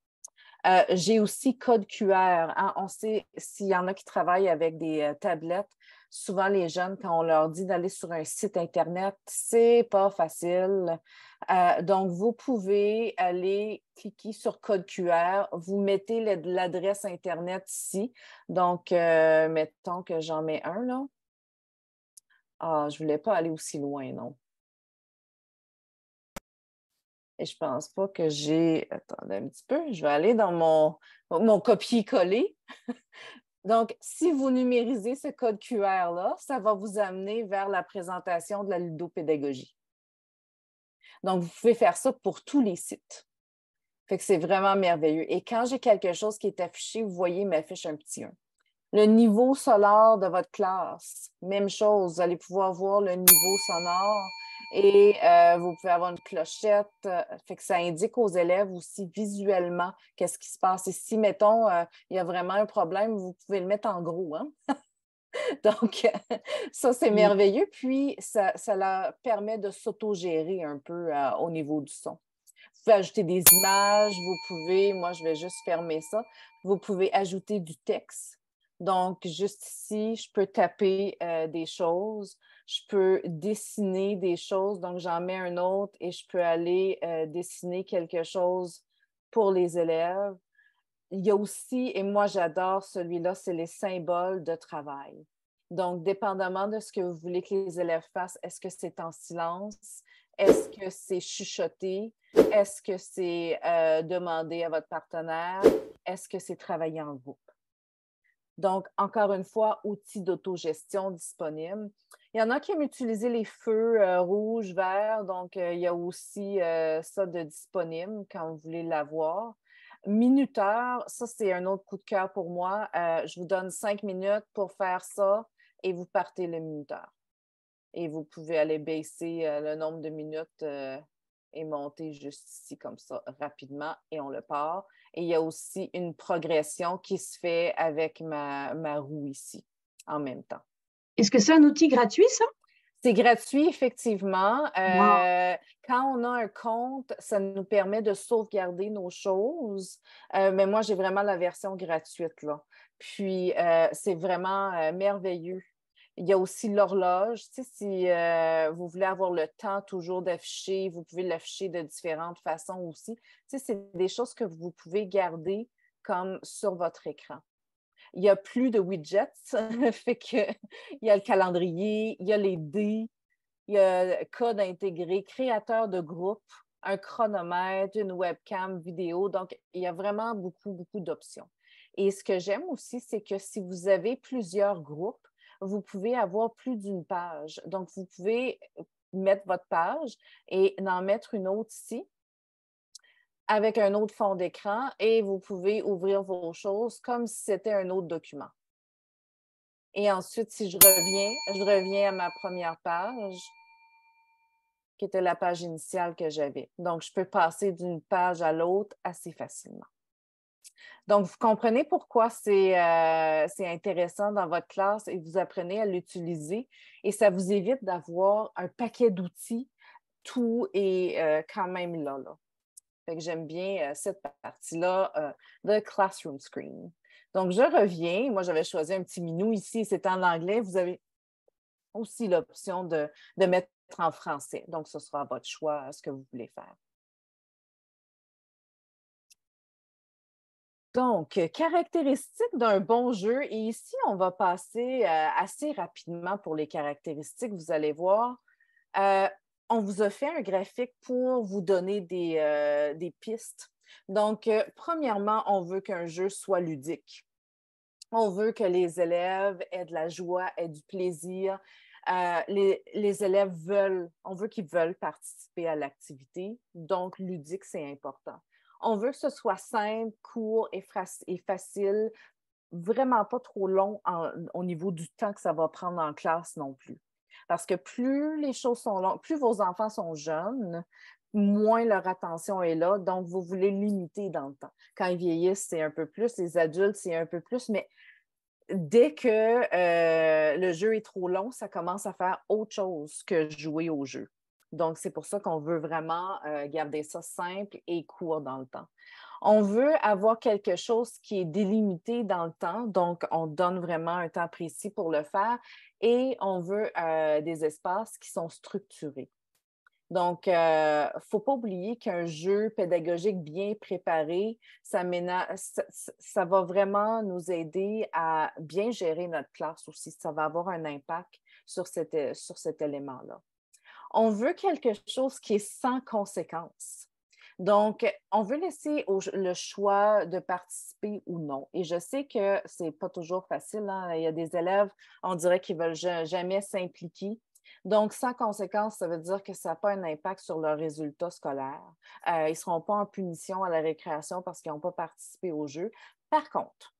Euh, j'ai aussi code QR. Hein. On sait s'il y en a qui travaillent avec des euh, tablettes. Souvent, les jeunes, quand on leur dit d'aller sur un site Internet, c'est pas facile. Euh, donc, vous pouvez aller cliquer sur code QR. Vous mettez l'adresse Internet ici. Donc, mettons que j'en mets un, là. Ah, je voulais pas aller aussi loin, non. Et je pense pas que j'ai. Attendez un petit peu, je vais aller dans mon, mon copier-coller. Donc, si vous numérisez ce code QR-là, ça va vous amener vers la présentation de la ludopédagogie. Donc, vous pouvez faire ça pour tous les sites. Fait que c'est vraiment merveilleux. Et quand j'ai quelque chose qui est affiché, vous voyez, il m'affiche un petit 1. Le niveau sonore de votre classe, même chose, vous allez pouvoir voir le niveau sonore et euh, vous pouvez avoir une clochette. Euh, fait que ça indique aux élèves aussi visuellement qu'est-ce qui se passe. Et si, mettons, euh, il y a vraiment un problème, vous pouvez le mettre en gros. Hein. Donc, ça, c'est mm. merveilleux. Puis, ça, ça leur permet de s'autogérer un peu au niveau du son. Vous pouvez ajouter des images, vous pouvez, moi, je vais juste fermer ça. Vous pouvez ajouter du texte donc, juste ici, je peux taper euh, des choses, je peux dessiner des choses. Donc, j'en mets un autre et je peux aller euh, dessiner quelque chose pour les élèves. Il y a aussi, et moi j'adore celui-là, c'est les symboles de travail. Donc, dépendamment de ce que vous voulez que les élèves fassent, est-ce que c'est en silence? Est-ce que c'est chuchoté? Est-ce que c'est euh, demander à votre partenaire? Est-ce que c'est travailler en groupe? Donc, encore une fois, outils d'autogestion disponibles. Il y en a qui aiment utiliser les feux rouge, euh, rouges, verts, donc euh, il y a aussi euh, ça de disponible quand vous voulez l'avoir. Minuteur, ça c'est un autre coup de cœur pour moi. je vous donne cinq minutes pour faire ça et vous partez le minuteur. Et vous pouvez aller baisser le nombre de minutes et monté juste ici comme ça rapidement et on le part. Et il y a aussi une progression qui se fait avec ma, ma roue ici en même temps. Est-ce que c'est un outil gratuit, ça? C'est gratuit, effectivement. Euh, quand on a un compte, ça nous permet de sauvegarder nos choses. Euh, mais moi, j'ai vraiment la version gratuite. Là. Puis, euh, c'est vraiment merveilleux il y a aussi l'horloge. si euh, vous voulez avoir le temps toujours d'afficher, vous pouvez l'afficher de différentes façons aussi. c'est des choses que vous pouvez garder comme sur votre écran. Il n'y a plus de widgets, fait que il y a le calendrier, il y a les dés, il y a code intégré, créateur de groupe, un chronomètre, une webcam, vidéo. Donc, il y a vraiment beaucoup, beaucoup d'options. Et ce que j'aime aussi, c'est que si vous avez plusieurs groupes, vous pouvez avoir plus d'une page. Donc, vous pouvez euh, mettre votre page et en mettre une autre ici avec un autre fond d'écran et vous pouvez ouvrir vos choses comme si c'était un autre document. Et ensuite, si je reviens, je reviens à ma première page qui était la page initiale que j'avais. Donc, je peux passer d'une page à l'autre assez facilement. Donc, vous comprenez pourquoi euh, c'est intéressant dans votre classe et vous apprenez à l'utiliser. Et ça vous évite d'avoir un paquet d'outils. Tout est euh, quand même là. là. Fait que j'aime bien euh, cette partie-là de Classroom Screen. Donc, je reviens. Moi, j'avais choisi un petit minou ici. C'est en anglais. Vous avez aussi l'option de, de mettre en français. Donc, ce sera votre choix ce que vous voulez faire. Donc, euh, caractéristiques d'un bon jeu. Et ici, on va passer euh, assez rapidement pour les caractéristiques. Vous allez voir, euh, on vous a fait un graphique pour vous donner des, pistes. Donc, premièrement, on veut qu'un jeu soit ludique. On veut que les élèves aient de la joie, aient du plaisir. les, élèves veulent, on veut qu'ils veulent participer à l'activité. Donc, ludique, c'est important on veut que ce soit simple, court et, facile, vraiment pas trop long au niveau du temps que ça va prendre en classe non plus. Parce que plus les choses sont longues, plus vos enfants sont jeunes, moins leur attention est là, donc vous voulez limiter dans le temps. Quand ils vieillissent, c'est un peu plus, les adultes, c'est un peu plus, mais dès que euh, le jeu est trop long, ça commence à faire autre chose que jouer au jeu. Donc, c'est pour ça qu'on veut vraiment euh, garder ça simple et court dans le temps. On veut avoir quelque chose qui est délimité dans le temps, donc on donne vraiment un temps précis pour le faire et on veut euh, des espaces qui sont structurés. Donc, il euh, ne faut pas oublier qu'un jeu pédagogique bien préparé, ça, ça, va vraiment nous aider à bien gérer notre classe aussi. Ça va avoir un impact sur cet élément-là on veut quelque chose qui est sans conséquence. Donc, on veut laisser le choix de participer ou non. Et je sais que ce n'est pas toujours facile. Hein. Il y a des élèves, on dirait qu'ils ne veulent jamais s'impliquer. Donc, sans conséquence, ça veut dire que ça n'a pas un impact sur leurs résultats scolaires. Euh, ils ne seront pas en punition à la récréation parce qu'ils n'ont pas participé au jeu. Par contre,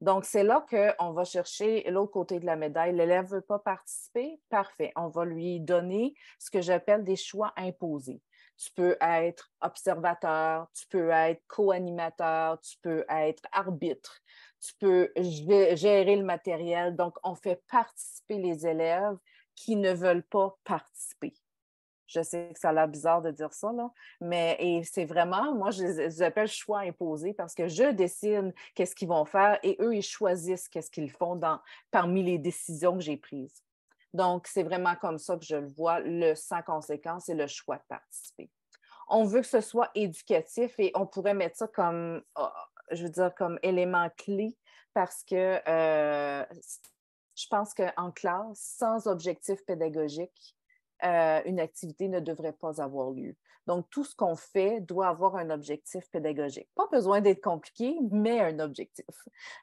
donc, c'est là qu'on va chercher l'autre côté de la médaille. L'élève ne veut pas participer? Parfait. On va lui donner ce que j'appelle des choix imposés. Tu peux être observateur, tu peux être co-animateur, tu peux être arbitre, tu peux gérer le matériel. Donc, on fait participer les élèves qui ne veulent pas participer. Je sais que ça a l'air bizarre de dire ça, là, mais c'est vraiment, moi, je les appelle choix imposés parce que je décide qu'est-ce qu'ils vont faire et eux, ils choisissent qu'est-ce qu'ils font dans, parmi les décisions que j'ai prises. Donc, c'est vraiment comme ça que je le vois, le sans conséquence et le choix de participer. On veut que ce soit éducatif et on pourrait mettre ça comme, oh, je veux dire, comme élément clé parce que euh, je pense qu'en classe, sans objectif pédagogique, euh, une activité ne devrait pas avoir lieu. Donc, tout ce qu'on fait doit avoir un objectif pédagogique. Pas besoin d'être compliqué, mais un objectif.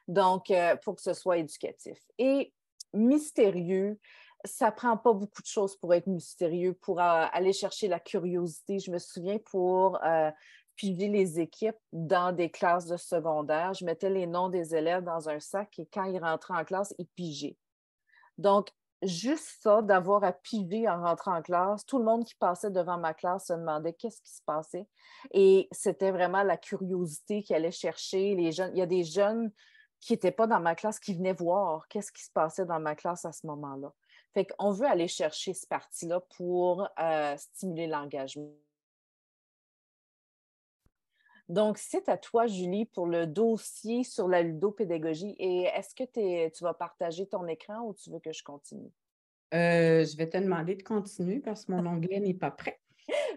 Donc, euh, pour que ce soit éducatif. Et mystérieux, ça prend pas beaucoup de choses pour être mystérieux, pour euh, aller chercher la curiosité. Je me souviens pour piger les équipes dans des classes de secondaire, je mettais les noms des élèves dans un sac et quand ils rentraient en classe, ils pigeaient. Donc, juste ça, d'avoir à pivoter en rentrant en classe, tout le monde qui passait devant ma classe se demandait qu'est-ce qui se passait. Et c'était vraiment la curiosité qui allait chercher les jeunes. Il y a des jeunes qui n'étaient pas dans ma classe qui venaient voir qu'est-ce qui se passait dans ma classe à ce moment-là. Fait qu'on veut aller chercher cette partie là pour euh, stimuler l'engagement. Donc, c'est à toi, Julie, pour le dossier sur la ludopédagogie. Et est-ce que tu vas partager ton écran ou tu veux que je continue? Euh, je vais te demander de continuer parce que mon onglet n'est pas prêt.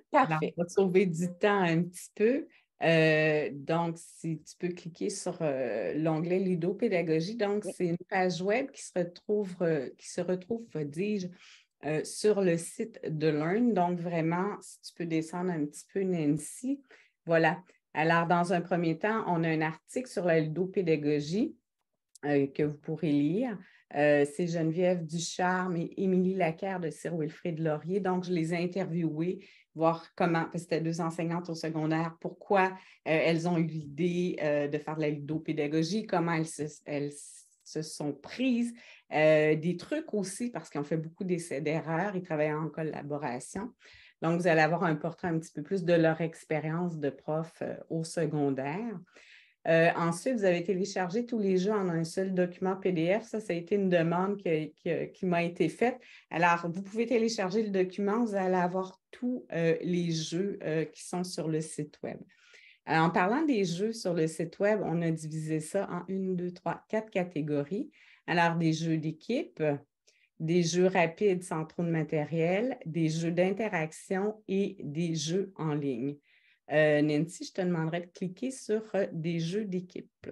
Parfait. on va sauver du temps un petit peu. Euh, donc, si tu peux cliquer sur euh, l'onglet Ludopédagogie, donc c'est une page web qui se retrouve, qui se retrouve, dis-je, sur le site de Learn. Donc, vraiment, si tu peux descendre un petit peu, Nancy, voilà. Alors, dans un premier temps, on a un article sur la ludopédagogie pédagogie euh, que vous pourrez lire. Euh, c'est Geneviève Ducharme et Émilie Lacaire de Sir Wilfrid Laurier. Donc, je les ai interviewées, voir comment, parce que c'était deux enseignantes au secondaire, pourquoi euh, elles ont eu l'idée de faire de la ludopédagogie, comment elles se, sont prises, des trucs aussi, parce qu'on fait beaucoup d'essais d'erreurs, ils travaillent en collaboration. Donc, vous allez avoir un portrait un petit peu plus de leur expérience de prof euh, au secondaire. Euh, ensuite, vous avez téléchargé tous les jeux en un seul document PDF. Ça, ça a été une demande qui, m'a été faite. Alors, vous pouvez télécharger le document, vous allez avoir tous euh, les jeux qui sont sur le site Web. Alors, en parlant des jeux sur le site Web, on a divisé ça en une, deux, trois, quatre catégories. Alors, des jeux d'équipe, des jeux rapides sans trop de matériel, des jeux d'interaction et des jeux en ligne. Euh, Nancy, je te demanderai de cliquer sur euh, des jeux d'équipe.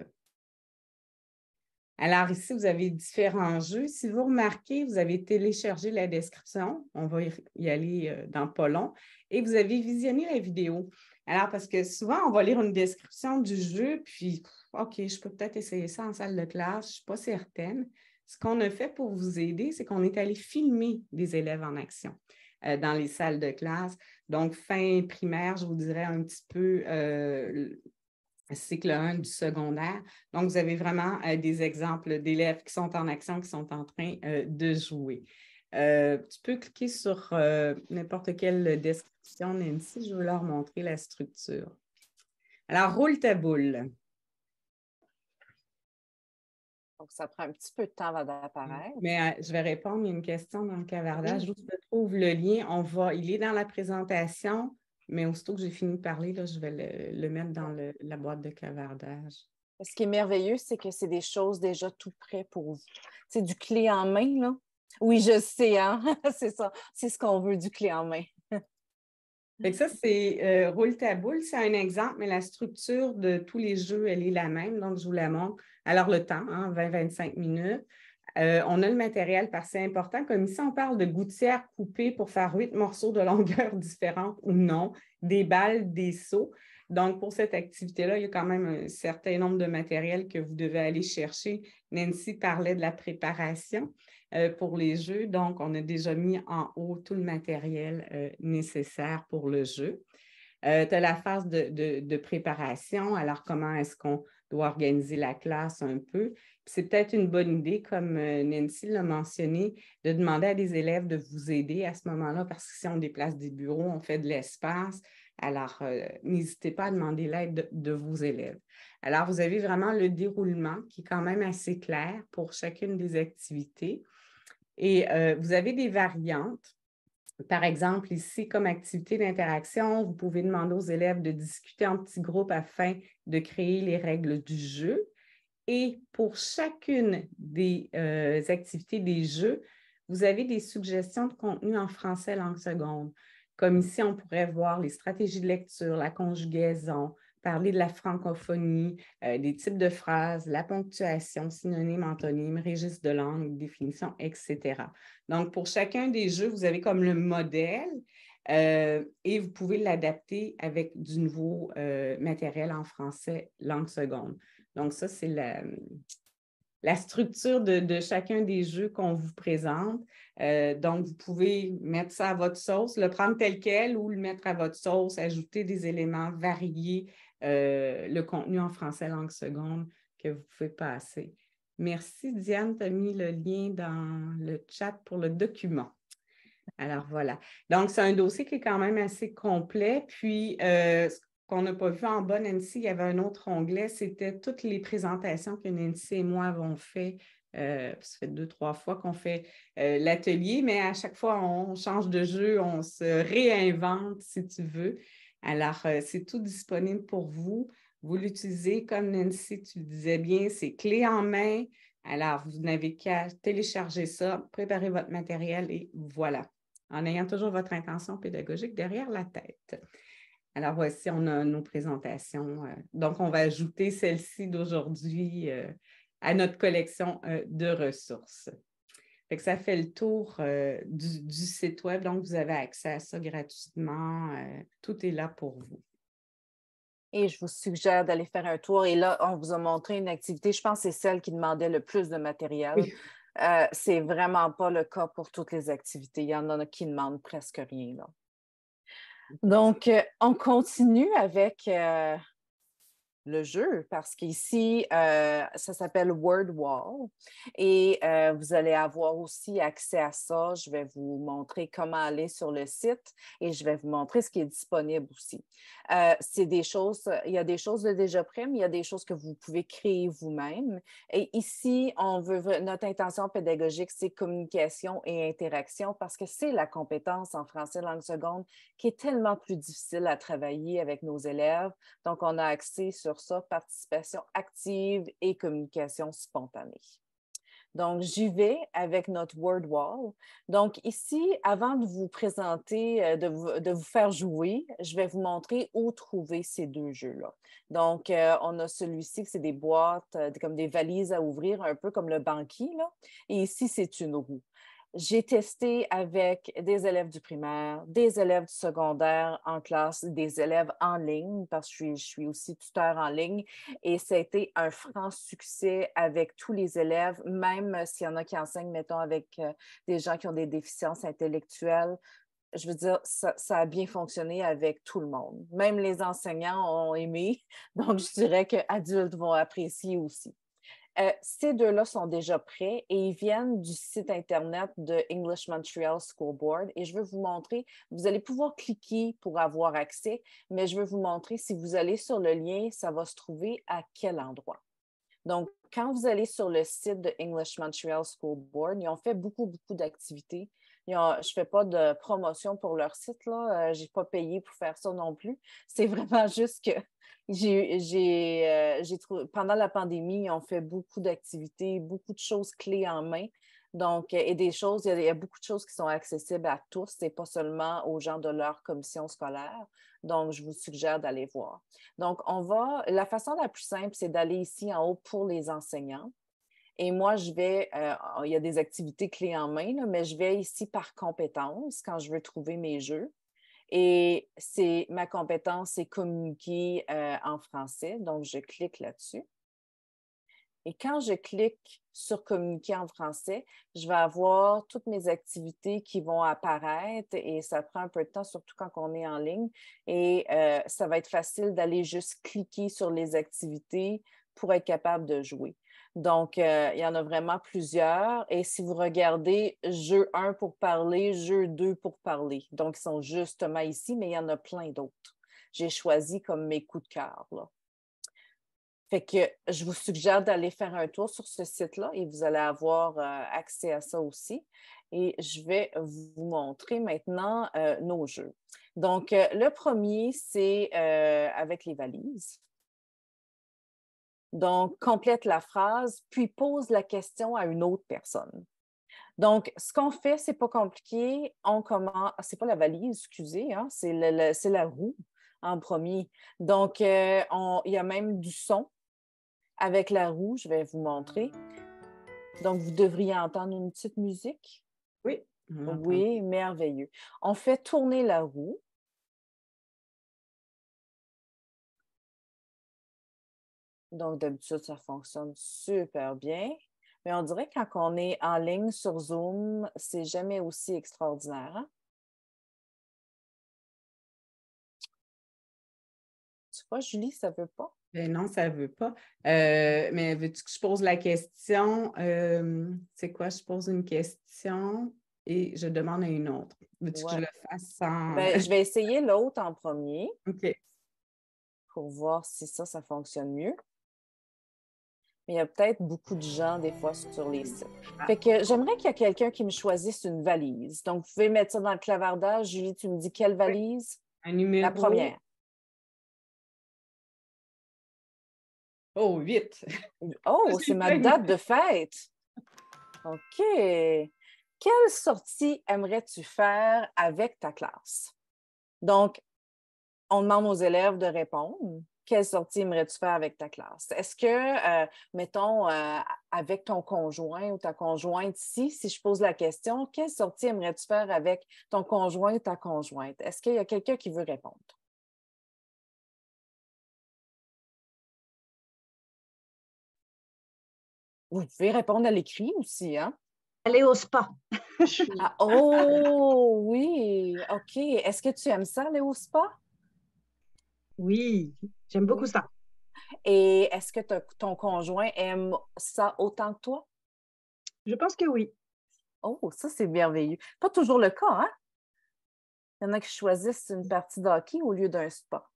Alors ici, vous avez différents jeux. Si vous remarquez, vous avez téléchargé la description. On va y aller euh, dans pas long. Et vous avez visionné la vidéo. Alors, parce que souvent, on va lire une description du jeu, puis OK, je peux peut-être essayer ça en salle de classe, je ne suis pas certaine ce qu'on a fait pour vous aider, c'est qu'on est allé filmer des élèves en action euh, dans les salles de classe. Donc, fin primaire, je vous dirais un petit peu euh, cycle 1 du secondaire. Donc, vous avez vraiment euh, des exemples d'élèves qui sont en action, qui sont en train de jouer. tu peux cliquer sur n'importe quelle description, Nancy, je vais leur montrer la structure. Alors, roule ta donc, ça prend un petit peu de temps avant d'apparaître. Mais euh, je vais répondre à une question dans le cavardage. Mmh. trouve le lien? On va, il est dans la présentation, mais aussitôt que j'ai fini de parler, là, je vais le, mettre dans la boîte de cavardage. Ce qui est merveilleux, c'est que c'est des choses déjà tout prêtes pour vous. C'est du clé en main, là. Oui, je sais, hein? c'est ça. C'est ce qu'on veut du clé en main ça, c'est euh, roule ta c'est un exemple, mais la structure de tous les jeux, elle est la même, donc je vous la montre. Alors, le temps, 20-25 hein, minutes. Euh, on a le matériel parce que c'est important. Comme ici, on parle de gouttières coupées pour faire huit morceaux de longueur différentes ou non, des balles, des sauts. Donc, pour cette activité-là, il y a quand même un certain nombre de matériel que vous devez aller chercher. Nancy parlait de la préparation. Euh, pour les jeux. Donc, on a déjà mis en haut tout le matériel euh, nécessaire pour le jeu. Euh, tu as la phase de, préparation. Alors, comment est-ce qu'on doit organiser la classe un peu? C'est peut-être une bonne idée, comme Nancy l'a mentionné, de demander à des élèves de vous aider à ce moment-là, parce que si on déplace des bureaux, on fait de l'espace. Alors, n'hésitez pas à demander l'aide de, vos élèves. Alors, vous avez vraiment le déroulement qui est quand même assez clair pour chacune des activités. Et euh, vous avez des variantes. Par exemple, ici, comme activité d'interaction, vous pouvez demander aux élèves de discuter en petits groupes afin de créer les règles du jeu. Et pour chacune des euh, activités des jeux, vous avez des suggestions de contenu en français langue seconde. Comme ici, on pourrait voir les stratégies de lecture, la conjugaison, parler de la francophonie, euh, des types de phrases, la ponctuation, synonyme, antonyme, registre de langue, définition, etc. Donc, pour chacun des jeux, vous avez comme le modèle euh, et vous pouvez l'adapter avec du nouveau euh, matériel en français langue seconde. Donc, ça, c'est la, structure de, chacun des jeux qu'on vous présente. donc, vous pouvez mettre ça à votre sauce, le prendre tel quel ou le mettre à votre sauce, ajouter des éléments variés euh, le contenu en français langue seconde que vous pouvez passer. Merci Diane, tu mis le lien dans le chat pour le document. Alors voilà. Donc, c'est un dossier qui est quand même assez complet. Puis, euh, ce qu'on n'a pas vu en bas, Nancy, il y avait un autre onglet, c'était toutes les présentations que Nancy et moi avons fait. Euh, ça fait deux, trois fois qu'on fait l'atelier, mais à chaque fois, on change de jeu, on se réinvente, si tu veux. Alors, euh, c'est tout disponible pour vous. Vous l'utilisez comme Nancy, tu le disais bien, c'est clé en main. Alors, vous n'avez qu'à télécharger ça, préparer votre matériel et voilà, en ayant toujours votre intention pédagogique derrière la tête. Alors, voici, on a nos présentations. Euh, donc, on va ajouter celle-ci d'aujourd'hui euh, à notre collection de ressources. Fait ça fait le tour euh, du, site web. Donc, vous avez accès à ça gratuitement. Euh, tout est là pour vous. Et je vous suggère d'aller faire un tour. Et là, on vous a montré une activité. Je pense que c'est celle qui demandait le plus de matériel. Euh, c'est vraiment pas le cas pour toutes les activités. Il y en a qui demandent presque rien. Là. Donc, on continue avec le jeu parce qu'ici, euh, ça s'appelle Word Wall et euh, vous allez avoir aussi accès à ça. Je vais vous montrer comment aller sur le site et je vais vous montrer ce qui est disponible aussi. Euh, c'est des choses, il y a des choses de déjà prime il y a des choses que vous pouvez créer vous-même. Et ici, on veut, notre intention pédagogique, c'est communication et interaction parce que c'est la compétence en français langue seconde qui est tellement plus difficile à travailler avec nos élèves. Donc, on a accès sur ça, participation active et communication spontanée. Donc, j'y vais avec notre Word Wall. Donc, ici, avant de vous présenter, euh, de vous, faire jouer, je vais vous montrer où trouver ces deux jeux-là. Donc, euh, on a celui-ci, c'est des boîtes, euh, comme des valises à ouvrir, un peu comme le banquier. Et ici, c'est une roue. J'ai testé avec des élèves du primaire, des élèves du secondaire en classe, des élèves en ligne, parce que je suis, aussi tuteur en ligne, et ça a été un franc succès avec tous les élèves, même euh, s'il y en a qui enseignent, mettons, avec euh, des gens qui ont des déficiences intellectuelles, je veux dire, ça, a bien fonctionné avec tout le monde. Même les enseignants ont aimé. Donc, je dirais que adultes vont apprécier aussi. Euh, ces deux-là sont déjà prêts et ils viennent du site Internet de English Montreal School Board. Et je veux vous montrer, vous allez pouvoir cliquer pour avoir accès, mais je veux vous montrer si vous allez sur le lien, ça va se trouver à quel endroit. Donc, quand vous allez sur le site de English Montreal School Board, ils ont fait beaucoup, beaucoup d'activités je ne fais pas de promotion pour leur site. Euh, je n'ai pas payé pour faire ça non plus. C'est vraiment juste que j'ai, euh, pendant la pandémie, ils ont fait beaucoup d'activités, beaucoup de choses clés en main. Donc, euh, et des choses, il y, a, beaucoup de choses qui sont accessibles à tous et pas seulement aux gens de leur commission scolaire. Donc, je vous suggère d'aller voir. Donc, on va, la façon la plus simple, c'est d'aller ici en haut pour les enseignants. Et moi, je vais, euh, il y a des activités clés en main, mais je vais ici par compétence quand je veux trouver mes jeux. Et c'est ma compétence, c'est communiquer euh, en français. Donc, je clique là-dessus. Et quand je clique sur communiquer en français, je vais avoir toutes mes activités qui vont apparaître et ça prend un peu de temps, surtout quand on est en ligne. Et euh, ça va être facile d'aller juste cliquer sur les activités pour être capable de jouer. Donc, euh, il y en a vraiment plusieurs. Et si vous regardez jeu 1 pour parler, jeu 2 pour parler. Donc, ils sont justement ici, mais il y en a plein d'autres. J'ai choisi comme mes coups de cœur. Fait que je vous suggère d'aller faire un tour sur ce site-là et vous allez avoir euh, accès à ça aussi. Et je vais vous montrer maintenant euh, nos jeux. Donc, le premier, c'est avec les valises. Donc, complète la phrase, puis pose la question à une autre personne. Donc, ce qu'on fait, c'est pas compliqué. On commence, c'est pas la valise, excusez, hein, c'est, la roue en premier. Donc, euh, il y a même du son avec la roue. Je vais vous montrer. Donc, vous devriez entendre une petite musique. Oui. Oui, merveilleux. On fait tourner la roue Donc, d'habitude, ça fonctionne super bien. Mais on dirait que quand on est en ligne sur Zoom, c'est jamais aussi extraordinaire. Hein? Tu vois, Julie, ça ne veut pas? Ben non, ça ne veut pas. Euh, mais veux-tu que je pose la question? Euh, c'est quoi? Je pose une question et je demande à une autre. Veux-tu que je le fasse sans. Ben, je vais essayer l'autre en premier. OK. Pour voir si ça, ça fonctionne mieux mais il y a peut-être beaucoup de gens, des fois, sur les sites. Ah. Fait que j'aimerais qu'il y ait quelqu'un qui me choisisse une valise. Donc, vous pouvez mettre ça dans le clavardage. Julie, tu me dis quelle valise? La première. Oh, vite! Oh, c'est ma date de fête. OK. Quelle sortie aimerais-tu faire avec ta classe? Donc, on demande aux élèves de répondre quelle sortie aimerais-tu faire avec ta classe? Est-ce que, euh, mettons, euh, avec ton conjoint ou ta conjointe, si, si je pose la question, quelle sortie aimerais-tu faire avec ton conjoint ou ta conjointe? Est-ce qu'il y a quelqu'un qui veut répondre? Vous pouvez répondre à l'écrit aussi, hein? Aller au spa. Ah, oh oui, OK. Est-ce que tu aimes ça, aller au spa? Oui, j'aime beaucoup ça. Et est-ce que ton conjoint aime ça autant que toi? Je pense que oui. Oh, ça, c'est merveilleux. Pas toujours le cas, hein? Il y en a qui choisissent une partie de au lieu d'un sport.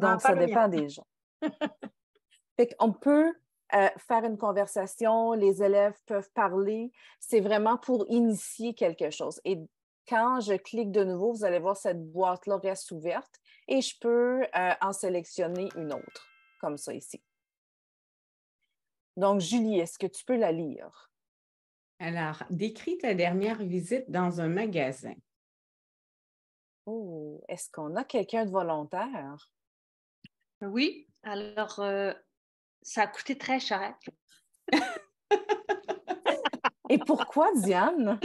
Ah, Donc, ça dépend des gens. fait qu'on peut euh, faire une conversation, les élèves peuvent parler. C'est vraiment pour initier quelque chose. Et quand je clique de nouveau, vous allez voir cette boîte-là reste ouverte et je peux euh, en sélectionner une autre, comme ça ici. Donc, Julie, est-ce que tu peux la lire? Alors, décris ta dernière visite dans un magasin. Oh, est-ce qu'on a quelqu'un de volontaire? Oui, alors euh, ça a coûté très cher. Et pourquoi, Diane?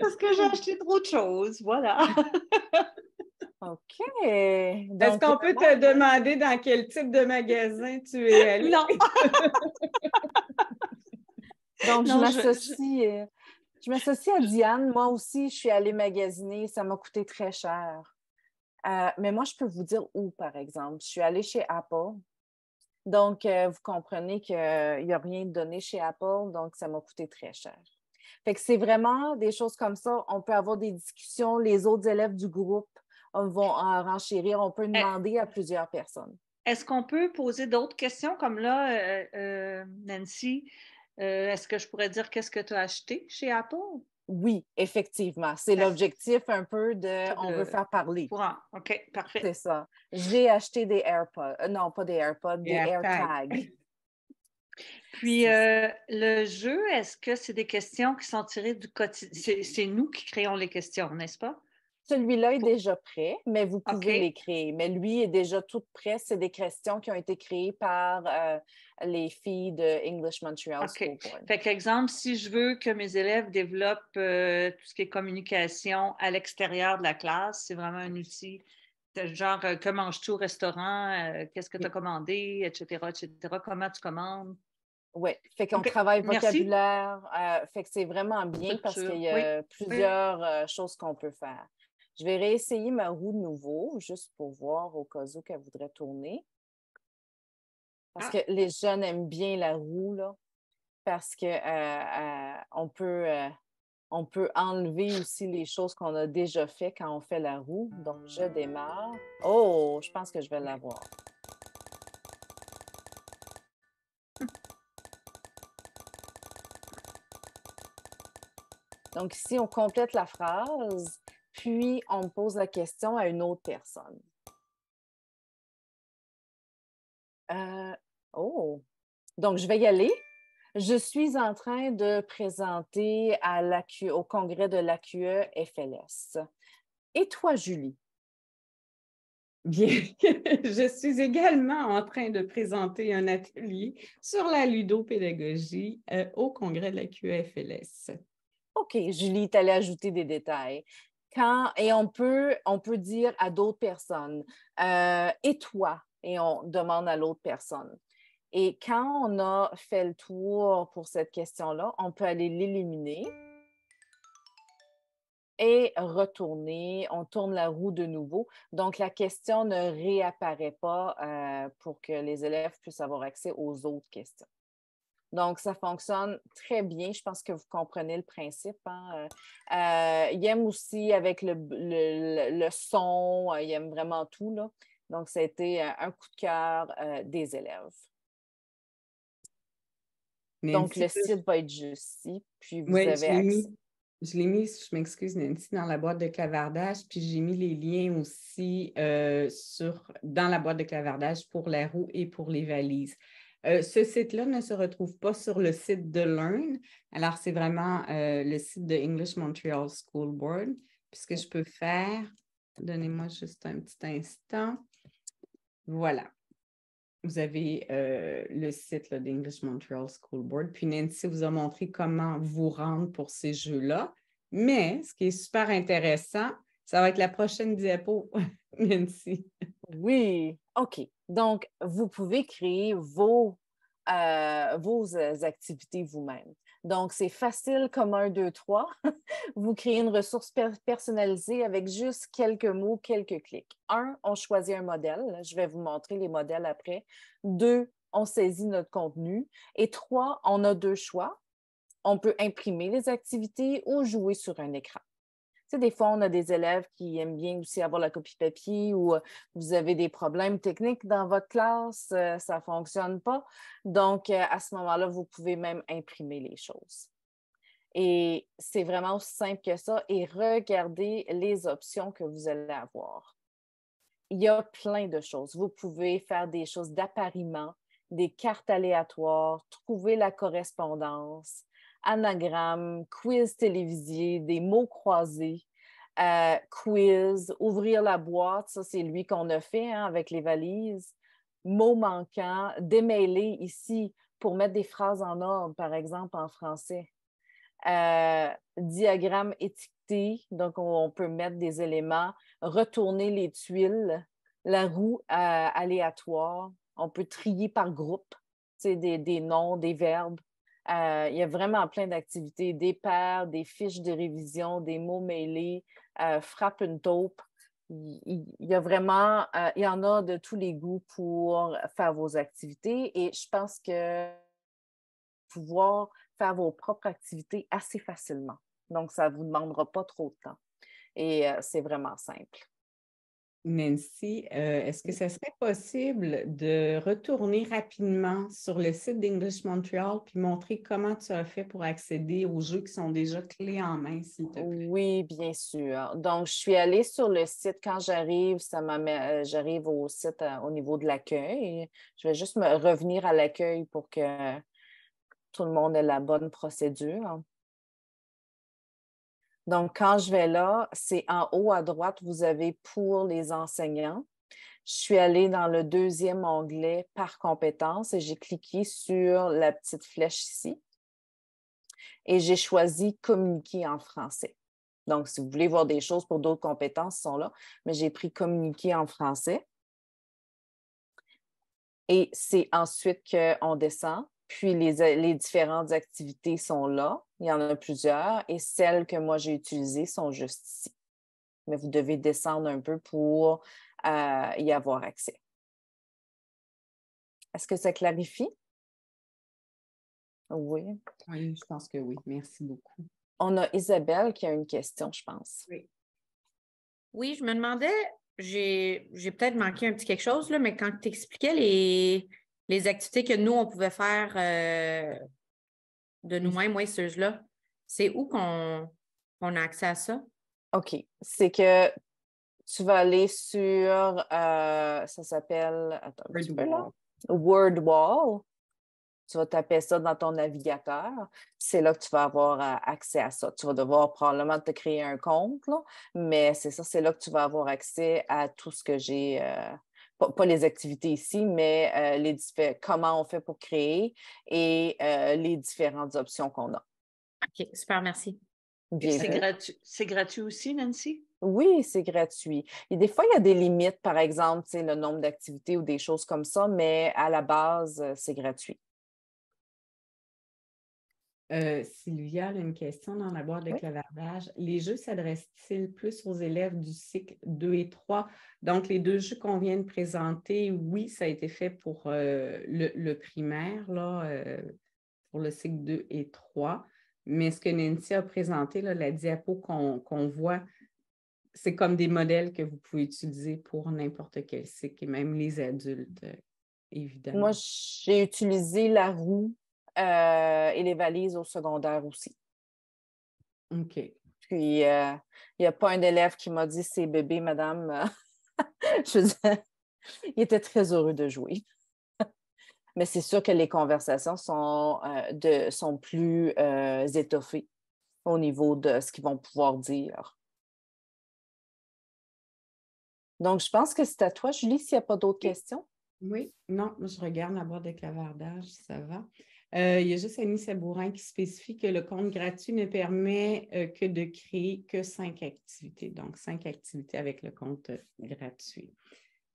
Parce que j'ai acheté trop de choses, voilà. OK. Est-ce qu'on peut te demander dans quel type de magasin tu es allée? Non. Donc, euh, je m'associe. à Diane. Moi aussi, je suis allée magasiner. Ça m'a coûté très cher. Euh, mais moi, je peux vous dire où, par exemple. Je suis allée chez Apple. Donc, euh, vous comprenez qu'il n'y a rien de donné chez Apple, donc ça m'a coûté très cher. Fait que c'est vraiment des choses comme ça. On peut avoir des discussions, les autres élèves du groupe vont en renchérir. On peut eh, demander à plusieurs personnes. Est-ce qu'on peut poser d'autres questions comme là, euh, euh, Nancy? Euh, est-ce que je pourrais dire qu'est-ce que tu as acheté chez Apple? Oui, effectivement. C'est l'objectif un peu de on veut faire parler. OK, parfait. C'est ça. J'ai acheté des AirPods. Non, pas des AirPods, des AirTags. Puis le jeu, est-ce que c'est des questions qui sont tirées du quotidien? C'est nous qui créons les questions, n'est-ce pas? Celui-là est déjà prêt, mais vous pouvez les créer. Mais lui est déjà tout prêt. C'est des questions qui ont été créées par euh, les filles de English Montreal School Fait que, exemple, si je veux que mes élèves développent euh, tout ce qui est communication à l'extérieur de la classe, c'est vraiment un outil genre que euh, manges-tu au restaurant, qu'est-ce que tu as commandé, etc., etc., comment tu commandes. Oui, fait qu'on travaille vocabulaire, fait que c'est vraiment bien parce qu'il y a plusieurs choses qu'on peut faire. Je vais réessayer ma roue de nouveau, juste pour voir au cas où qu'elle voudrait tourner. Parce ah! que les jeunes aiment bien la roue, là, parce qu'on euh, euh, peut, euh, on peut enlever aussi les choses qu'on a déjà faites quand on fait la roue. Donc, je démarre. Oh, je pense que je vais l'avoir. Donc, ici, on complète la phrase puis on pose la question à une autre personne. Euh, oh, donc je vais y aller. Je suis en train de présenter à au congrès de l'AQE FLS. Et toi, Julie? Bien, je suis également en train de présenter un atelier sur la ludopédagogie euh, au congrès de l'AQE FLS. OK, Julie, tu allais ajouter des détails et on peut, dire à d'autres personnes, euh, et toi, et on demande à l'autre personne. Et quand on a fait le tour pour cette question-là, on peut aller l'éliminer et retourner, on tourne la roue de nouveau. Donc, la question ne réapparaît pas euh, pour que les élèves puissent avoir accès aux autres questions. Donc, ça fonctionne très bien. Je pense que vous comprenez le principe. Hein. Euh, il aime aussi avec le, son, il aime vraiment tout. Là. Donc, ça a été euh, un coup de cœur euh, des élèves. Donc, le site va être juste ici, puis vous avez Je l'ai mis, je m'excuse Nancy, dans la boîte de clavardage, puis j'ai mis les liens aussi dans la boîte de clavardage pour la roue et pour les valises. Euh, ce site-là ne se retrouve pas sur le site de Learn. Alors, c'est vraiment euh, le site de English Montreal School Board. Puis ce que je peux faire, donnez-moi juste un petit instant. Voilà. Vous avez euh, le site d'English Montreal School Board. Puis Nancy vous a montré comment vous rendre pour ces jeux-là. Mais ce qui est super intéressant, ça va être la prochaine diapo, Nancy. Oui, OK. Donc, vous pouvez créer vos, euh, euh, activités vous-même. Donc, c'est facile comme un, deux, trois. vous créez une ressource personnalisée avec juste quelques mots, quelques clics. Un, on choisit un modèle. Je vais vous montrer les modèles après. Deux, on saisit notre contenu. Et trois, on a deux choix. On peut imprimer les activités ou jouer sur un écran sais, des fois, on a des élèves qui aiment bien aussi avoir la copie papier ou euh, vous avez des problèmes techniques dans votre classe, euh, ça ne fonctionne pas. Donc, euh, à ce moment-là, vous pouvez même imprimer les choses. Et c'est vraiment aussi simple que ça. Et regardez les options que vous allez avoir. Il y a plein de choses. Vous pouvez faire des choses d'appariement, des cartes aléatoires, trouver la correspondance, anagramme, quiz télévisé, des mots croisés, euh, quiz, ouvrir la boîte, ça c'est lui qu'on a fait hein, avec les valises, mots manquants, démêler ici pour mettre des phrases en ordre, par exemple en français. Euh, diagramme étiqueté, donc on, peut mettre des éléments, retourner les tuiles, la roue euh, aléatoire, on peut trier par groupe, des, des noms, des verbes, euh, il y a vraiment plein d'activités, des paires, des fiches de révision, des mots mêlés, euh, frappe une taupe. Il, y a vraiment, euh, il y en a de tous les goûts pour faire vos activités et je pense que pouvoir faire vos propres activités assez facilement. Donc, ça ne vous demandera pas trop de temps et c'est vraiment simple. Nancy, euh, est-ce que ce serait possible de retourner rapidement sur le site d'English Montreal puis montrer comment tu as fait pour accéder aux jeux qui sont déjà clés en main, s'il te plaît? Oui, bien sûr. Donc, je suis allée sur le site. Quand j'arrive, ça euh, j'arrive au site euh, au niveau de l'accueil. Je vais juste me revenir à l'accueil pour que tout le monde ait la bonne procédure. Donc, quand je vais là, c'est en haut à droite, vous avez pour les enseignants. Je suis allée dans le deuxième onglet par compétences et j'ai cliqué sur la petite flèche ici. Et j'ai choisi communiquer en français. Donc, si vous voulez voir des choses pour d'autres compétences, sont là, mais j'ai pris communiquer en français. Et c'est ensuite qu'on descend puis les, différentes activités sont là, il y en a plusieurs, et celles que moi j'ai utilisées sont juste ici. Mais vous devez descendre un peu pour euh, y avoir accès. Est-ce que ça clarifie? Oui. Oui, je pense que oui. Merci beaucoup. On a Isabelle qui a une question, je pense. Oui. Oui, je me demandais, j'ai peut-être manqué un petit quelque chose, là, mais quand tu expliquais les, les activités que nous, on pouvait faire euh, de nous-mêmes, oui, ceux-là, c'est où qu'on a accès à ça? OK. C'est que tu vas aller sur, euh, ça s'appelle, Word, Word Wall. Tu vas taper ça dans ton navigateur. C'est là que tu vas avoir euh, accès à ça. Tu vas devoir probablement te créer un compte, mais c'est ça, c'est là que tu vas avoir accès à tout ce que j'ai pas, les activités ici, mais euh, les comment on fait pour créer et euh, les différentes options qu'on a. OK, super, merci. c'est, c'est gratuit aussi, Nancy? Oui, c'est gratuit. Et des fois, il y a des limites, par exemple, le nombre d'activités ou des choses comme ça, mais à la base, euh, c'est gratuit. Euh, Sylvia a une question dans la boîte de clavardage. Les jeux s'adressent-ils plus aux élèves du cycle 2 et 3? Donc, les deux jeux qu'on vient de présenter, oui, ça a été fait pour euh, le, primaire, là, euh, pour le cycle 2 et 3. Mais ce que Nancy a présenté, la diapo qu'on voit, c'est comme des modèles que vous pouvez utiliser pour n'importe quel cycle, et même les adultes, évidemment. Moi, j'ai utilisé la roue euh, et les valises au secondaire aussi. OK. Puis, euh, il n'y a pas un élève qui m'a dit c'est bébé, madame. Je veux il était très heureux de jouer. Mais c'est sûr que les conversations sont, euh, sont plus étoffées au niveau de ce qu'ils vont pouvoir dire. Donc, je pense que c'est à toi, Julie, s'il n'y a pas d'autres questions. Oui, non, je regarde la boîte de clavardage, ça va. Euh, il y a juste Annie Sabourin qui spécifie que le compte gratuit ne permet euh, que de créer que cinq activités, donc cinq activités avec le compte euh, gratuit.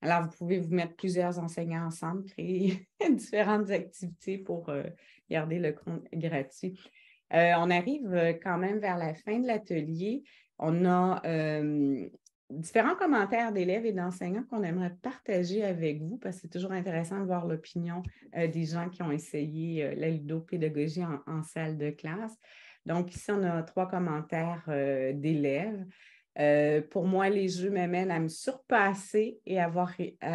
Alors, vous pouvez vous mettre plusieurs enseignants ensemble, créer différentes activités pour garder le compte gratuit. on arrive quand même vers la fin de l'atelier. On a différents commentaires d'élèves et d'enseignants qu'on aimerait partager avec vous parce que c'est toujours intéressant de voir l'opinion euh, des gens qui ont essayé euh, la ludopédagogie en, salle de classe. Donc, ici, on a trois commentaires euh, d'élèves. pour moi, les jeux m'amènent à me surpasser et à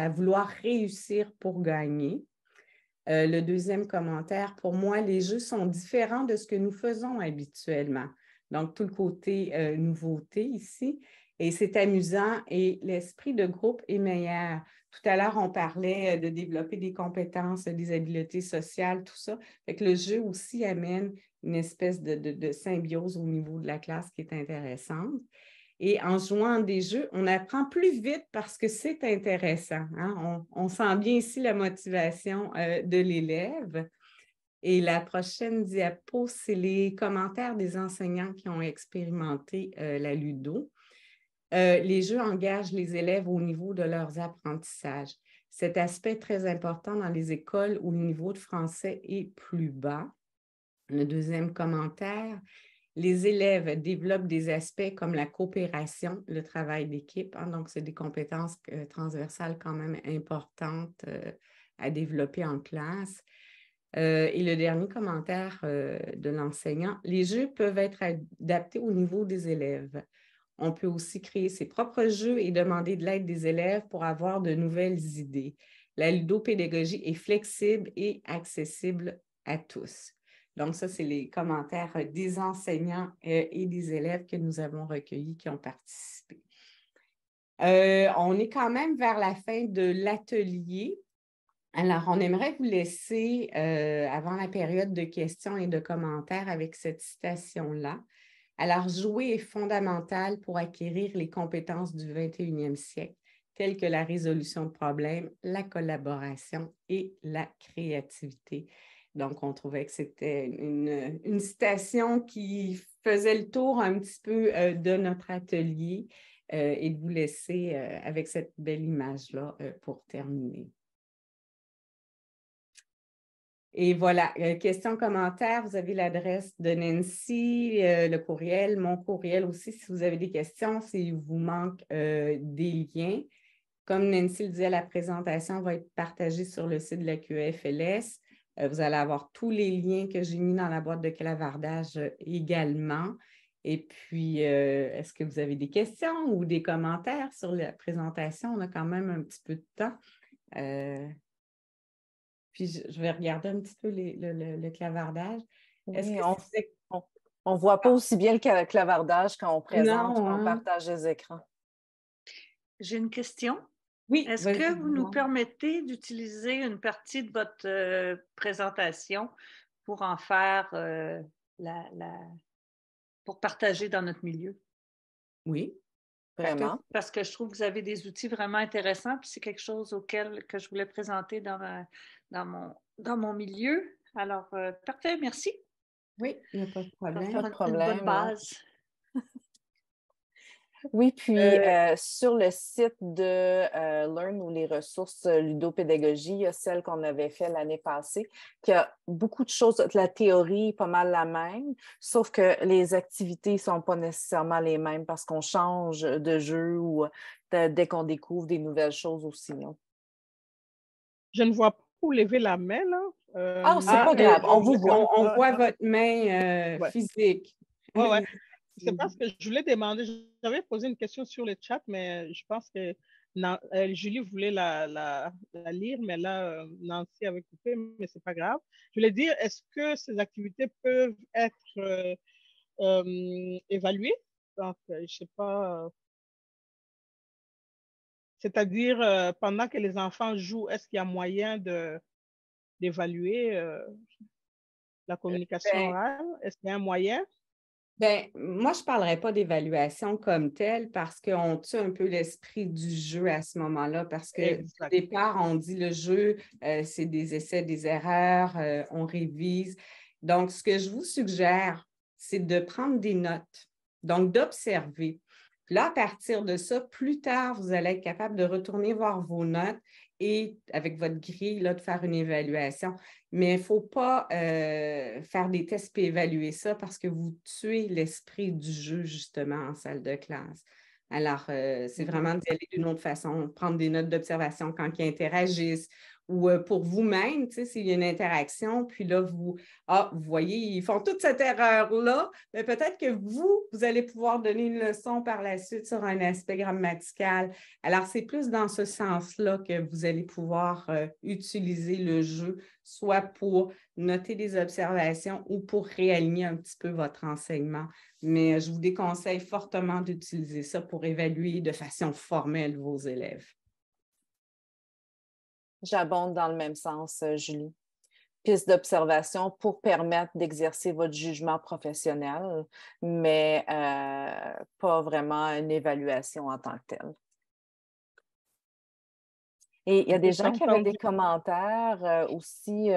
vouloir réussir pour gagner. le deuxième commentaire, pour moi, les jeux sont différents de ce que nous faisons habituellement. Donc, tout le côté nouveauté ici. Et c'est amusant et l'esprit de groupe est meilleur. Tout à l'heure, on parlait euh, de développer des compétences, des habiletés sociales, tout ça. Fait le jeu aussi amène une espèce de, symbiose au niveau de la classe qui est intéressante. Et en jouant des jeux, on apprend plus vite parce que c'est intéressant. Hein. On, sent bien ici la motivation euh, de l'élève. Et la prochaine diapo, c'est les commentaires des enseignants qui ont expérimenté euh, la Ludo. Euh, les jeux engagent les élèves au niveau de leurs apprentissages. Cet aspect très important dans les écoles où le niveau de français est plus bas. Le deuxième commentaire, les élèves développent des aspects comme la coopération, le travail d'équipe. Hein, donc, c'est des compétences euh, transversales quand même importantes euh, à développer en classe. et le dernier commentaire de l'enseignant, les jeux peuvent être adaptés au niveau des élèves. On peut aussi créer ses propres jeux et demander de l'aide des élèves pour avoir de nouvelles idées. La ludopédagogie est flexible et accessible à tous. Donc, ça, c'est les commentaires des enseignants euh, et des élèves que nous avons recueillis qui ont participé. Euh, on est quand même vers la fin de l'atelier. Alors, on aimerait vous laisser, euh, avant la période de questions et de commentaires, avec cette citation-là. Alors, jouer est fondamental pour acquérir les compétences du 21e siècle, telles que la résolution de problèmes, la collaboration et la créativité. Donc, on trouvait que c'était une, une, citation qui faisait le tour un petit peu euh, de notre atelier euh, et de vous laisser euh, avec cette belle image-là pour terminer. Et voilà, euh, questions, commentaires, vous avez l'adresse de Nancy, euh, le courriel, mon courriel aussi, si vous avez des questions, s'il vous manque euh, des liens. Comme Nancy le disait, la présentation va être partagée sur le site de la QFLS. vous allez avoir tous les liens que j'ai mis dans la boîte de clavardage également. Et puis, est-ce que vous avez des questions ou des commentaires sur la présentation? On a quand même un petit peu de temps. Puis je, vais regarder un petit peu le, clavardage. Est-ce qu'on on, voit pas ah. aussi bien le clavardage quand on présente, quand on partage les écrans. J'ai une question. Oui. Est-ce que vous nous permettez d'utiliser une partie de votre euh, présentation pour en faire euh, la, pour partager dans notre milieu? Oui. Vraiment. Parce que, je trouve que vous avez des outils vraiment intéressants, puis c'est quelque chose auquel que je voulais présenter dans, dans, mon, dans mon milieu. Alors, euh, parfait, merci. Oui, il n'y a pas de problème. Pas bonne hein. base. Oui, puis euh, euh, sur le site de euh, Learn ou les ressources ludopédagogie, il y a celle qu'on avait fait l'année passée, qui a beaucoup de choses, la théorie est pas mal la même, sauf que les activités ne sont pas nécessairement les mêmes parce qu'on change de jeu ou dès qu'on découvre des nouvelles choses aussi. Non? Je ne vois pas où lever la main, là. ah, c'est pas ah, grave, on voit. votre main physique. Ouais, ouais. Mm. que je voulais demander, j'avais posé une question sur le chat, mais je pense que euh, Julie voulait la, lire, mais là, euh, Nancy avait coupé, mais c'est pas grave. Je voulais dire, est-ce que ces activités peuvent être euh, évaluées? Donc, je sais pas. C'est-à-dire, pendant que les enfants jouent, est-ce qu'il y a moyen de, d'évaluer la eh communication ben, orale? Est-ce qu'il y a un moyen? Bien, moi, je ne parlerai pas d'évaluation comme telle parce qu'on tue un peu l'esprit du jeu à ce moment-là, parce que au départ, on dit le jeu, euh, c'est des essais, des erreurs, euh, on révise. Donc, ce que je vous suggère, c'est de prendre des notes, donc d'observer. Là, à partir de ça, plus tard, vous allez être capable de retourner voir vos notes et avec votre grille là, de faire une évaluation. Mais il ne faut pas euh, faire des tests et évaluer ça parce que vous tuez l'esprit du jeu justement en salle de classe. Alors, euh, c'est mm-hmm. vraiment d'y aller d'une autre façon, prendre des notes d'observation quand ils interagissent, ou pour vous-même, s'il y a une interaction, puis là, vous, ah, vous voyez, ils font toute cette erreur-là, mais ben, peut-être que vous, vous allez pouvoir donner une leçon par la suite sur un aspect grammatical. Alors, c'est plus dans ce sens-là que vous allez pouvoir utiliser le jeu, soit pour noter des observations ou pour réaligner un petit peu votre enseignement. Mais je vous déconseille fortement d'utiliser ça pour évaluer de façon formelle vos élèves. J'abonde dans le même sens, euh, Julie. Piste d'observation pour permettre d'exercer votre jugement professionnel, mais euh, pas vraiment une évaluation en tant que telle. Et il y a des, gens qui avaient des commentaires euh, aussi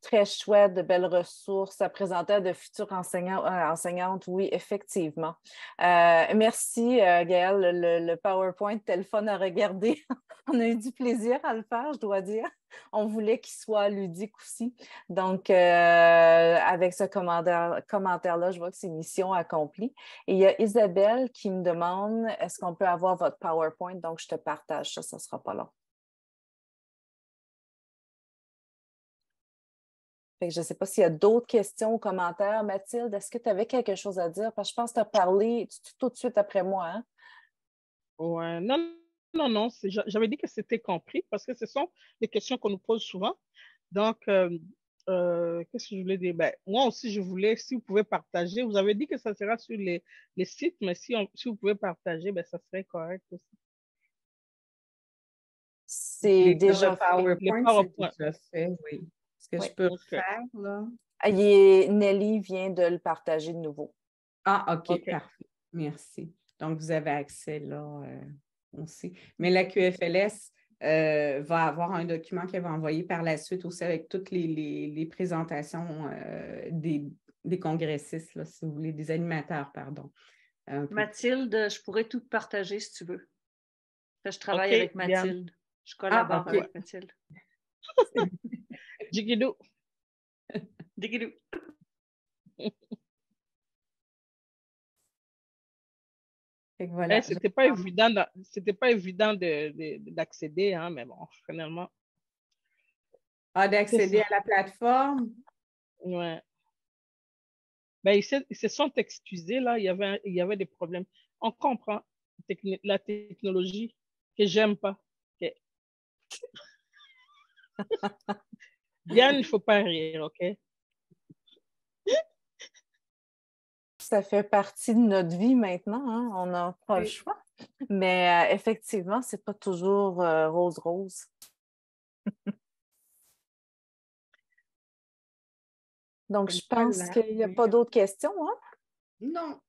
très chouette, de belles ressources. à présenter à de futurs enseignants, euh, enseignantes, oui, effectivement. Euh, merci, euh, Gaëlle. Le, PowerPoint, téléphone fun à regarder. On a eu du plaisir à le faire, je dois dire. On voulait qu'il soit ludique aussi. Donc, avec ce commentaire-là, je vois que c'est mission accomplie. Et il y a Isabelle qui me demande est-ce qu'on peut avoir votre PowerPoint? Donc, je te partage ça, ça ne sera pas long. je ne sais pas s'il y a d'autres questions ou commentaires. Mathilde, est-ce que tu avais quelque chose à dire? Parce que je pense que tu as parlé tout de suite après moi. Hein? non, non, non. J'avais dit que c'était compris parce que ce sont des questions qu'on nous pose souvent. Donc, euh, euh, qu'est-ce que je voulais dire? Ben, moi aussi, je voulais, si vous pouvez partager, vous avez dit que ça sera sur les, sites, mais si, vous pouvez partager, ben, ça serait correct aussi. C'est déjà PowerPoint, PowerPoint. Déjà oui que je peux faire, là? Ah, Nelly vient de le partager de nouveau. Ah, OK, parfait. Merci. Donc, vous avez accès là euh, aussi. Mais la QFLS euh, va avoir un document qu'elle va envoyer par la suite aussi avec toutes les, présentations euh, des, congressistes, là, si vous voulez, des animateurs, pardon. Mathilde, je pourrais tout partager si tu veux. Je travaille ah, avec Mathilde. Je collabore avec Mathilde. Jigidou. Jigidou. Voilà, eh, c'était pas évident, c'était pas évident d'accéder, hein, mais bon, finalement. Ah, d'accéder à la plateforme. Ouais. Ben, ils, se, sont excusés là. Il y avait, il y avait des problèmes. On comprend la technologie que j'aime pas. Que... Bien, il ne faut pas rire, OK? Ça fait partie de notre vie maintenant. Hein, on n'a pas le choix. Mais effectivement, euh, effectivement, c'est pas toujours euh, rose-rose. Donc, je pense qu'il n'y a pas d'autres questions. Hein? Non.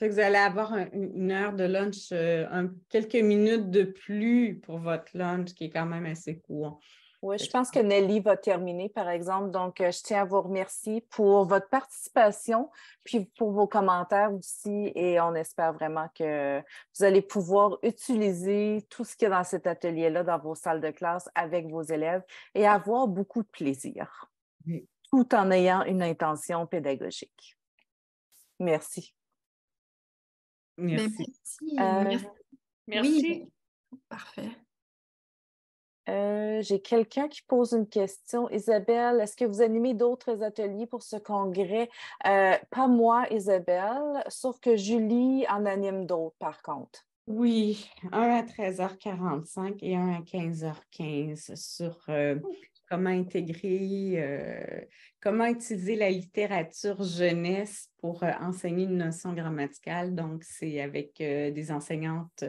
vous allez avoir une heure de lunch, euh, quelques minutes de plus pour votre lunch, qui est quand même assez court. Oui, je pense que Nelly va terminer, par exemple. Donc, euh, je tiens à vous remercier pour votre participation, puis pour vos commentaires aussi. Et on espère vraiment que vous allez pouvoir utiliser tout ce qu'il y a dans cet atelier-là, dans vos salles de classe, avec vos élèves et avoir beaucoup de plaisir, tout en ayant une intention pédagogique. Merci. Merci. Ben, merci. Euh, merci. Parfait. Euh, j'ai quelqu'un qui pose une question. Isabelle, est-ce que vous animez d'autres ateliers pour ce congrès? Euh, pas moi, Isabelle, sauf que Julie en anime d'autres, par contre. Oui, un à 13h45 et un à 15h15 sur euh, comment intégrer, comment utiliser la littérature jeunesse pour enseigner une notion grammaticale. Donc, c'est avec des enseignantes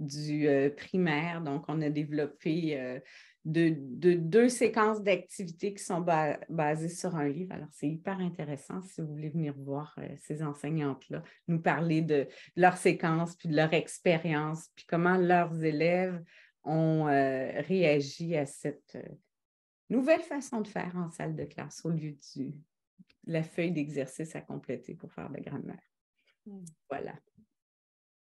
du euh, primaire. Donc, on a développé euh, deux séquences d'activités qui sont basées sur un livre. Alors, c'est hyper intéressant si vous voulez venir voir euh, ces enseignantes-là, nous parler de, leurs séquences puis de leur expérience, puis comment leurs élèves ont réagi à cette nouvelle façon de faire en salle de classe au lieu de la feuille d'exercice à compléter pour faire de la grammaire. Mmh. Voilà.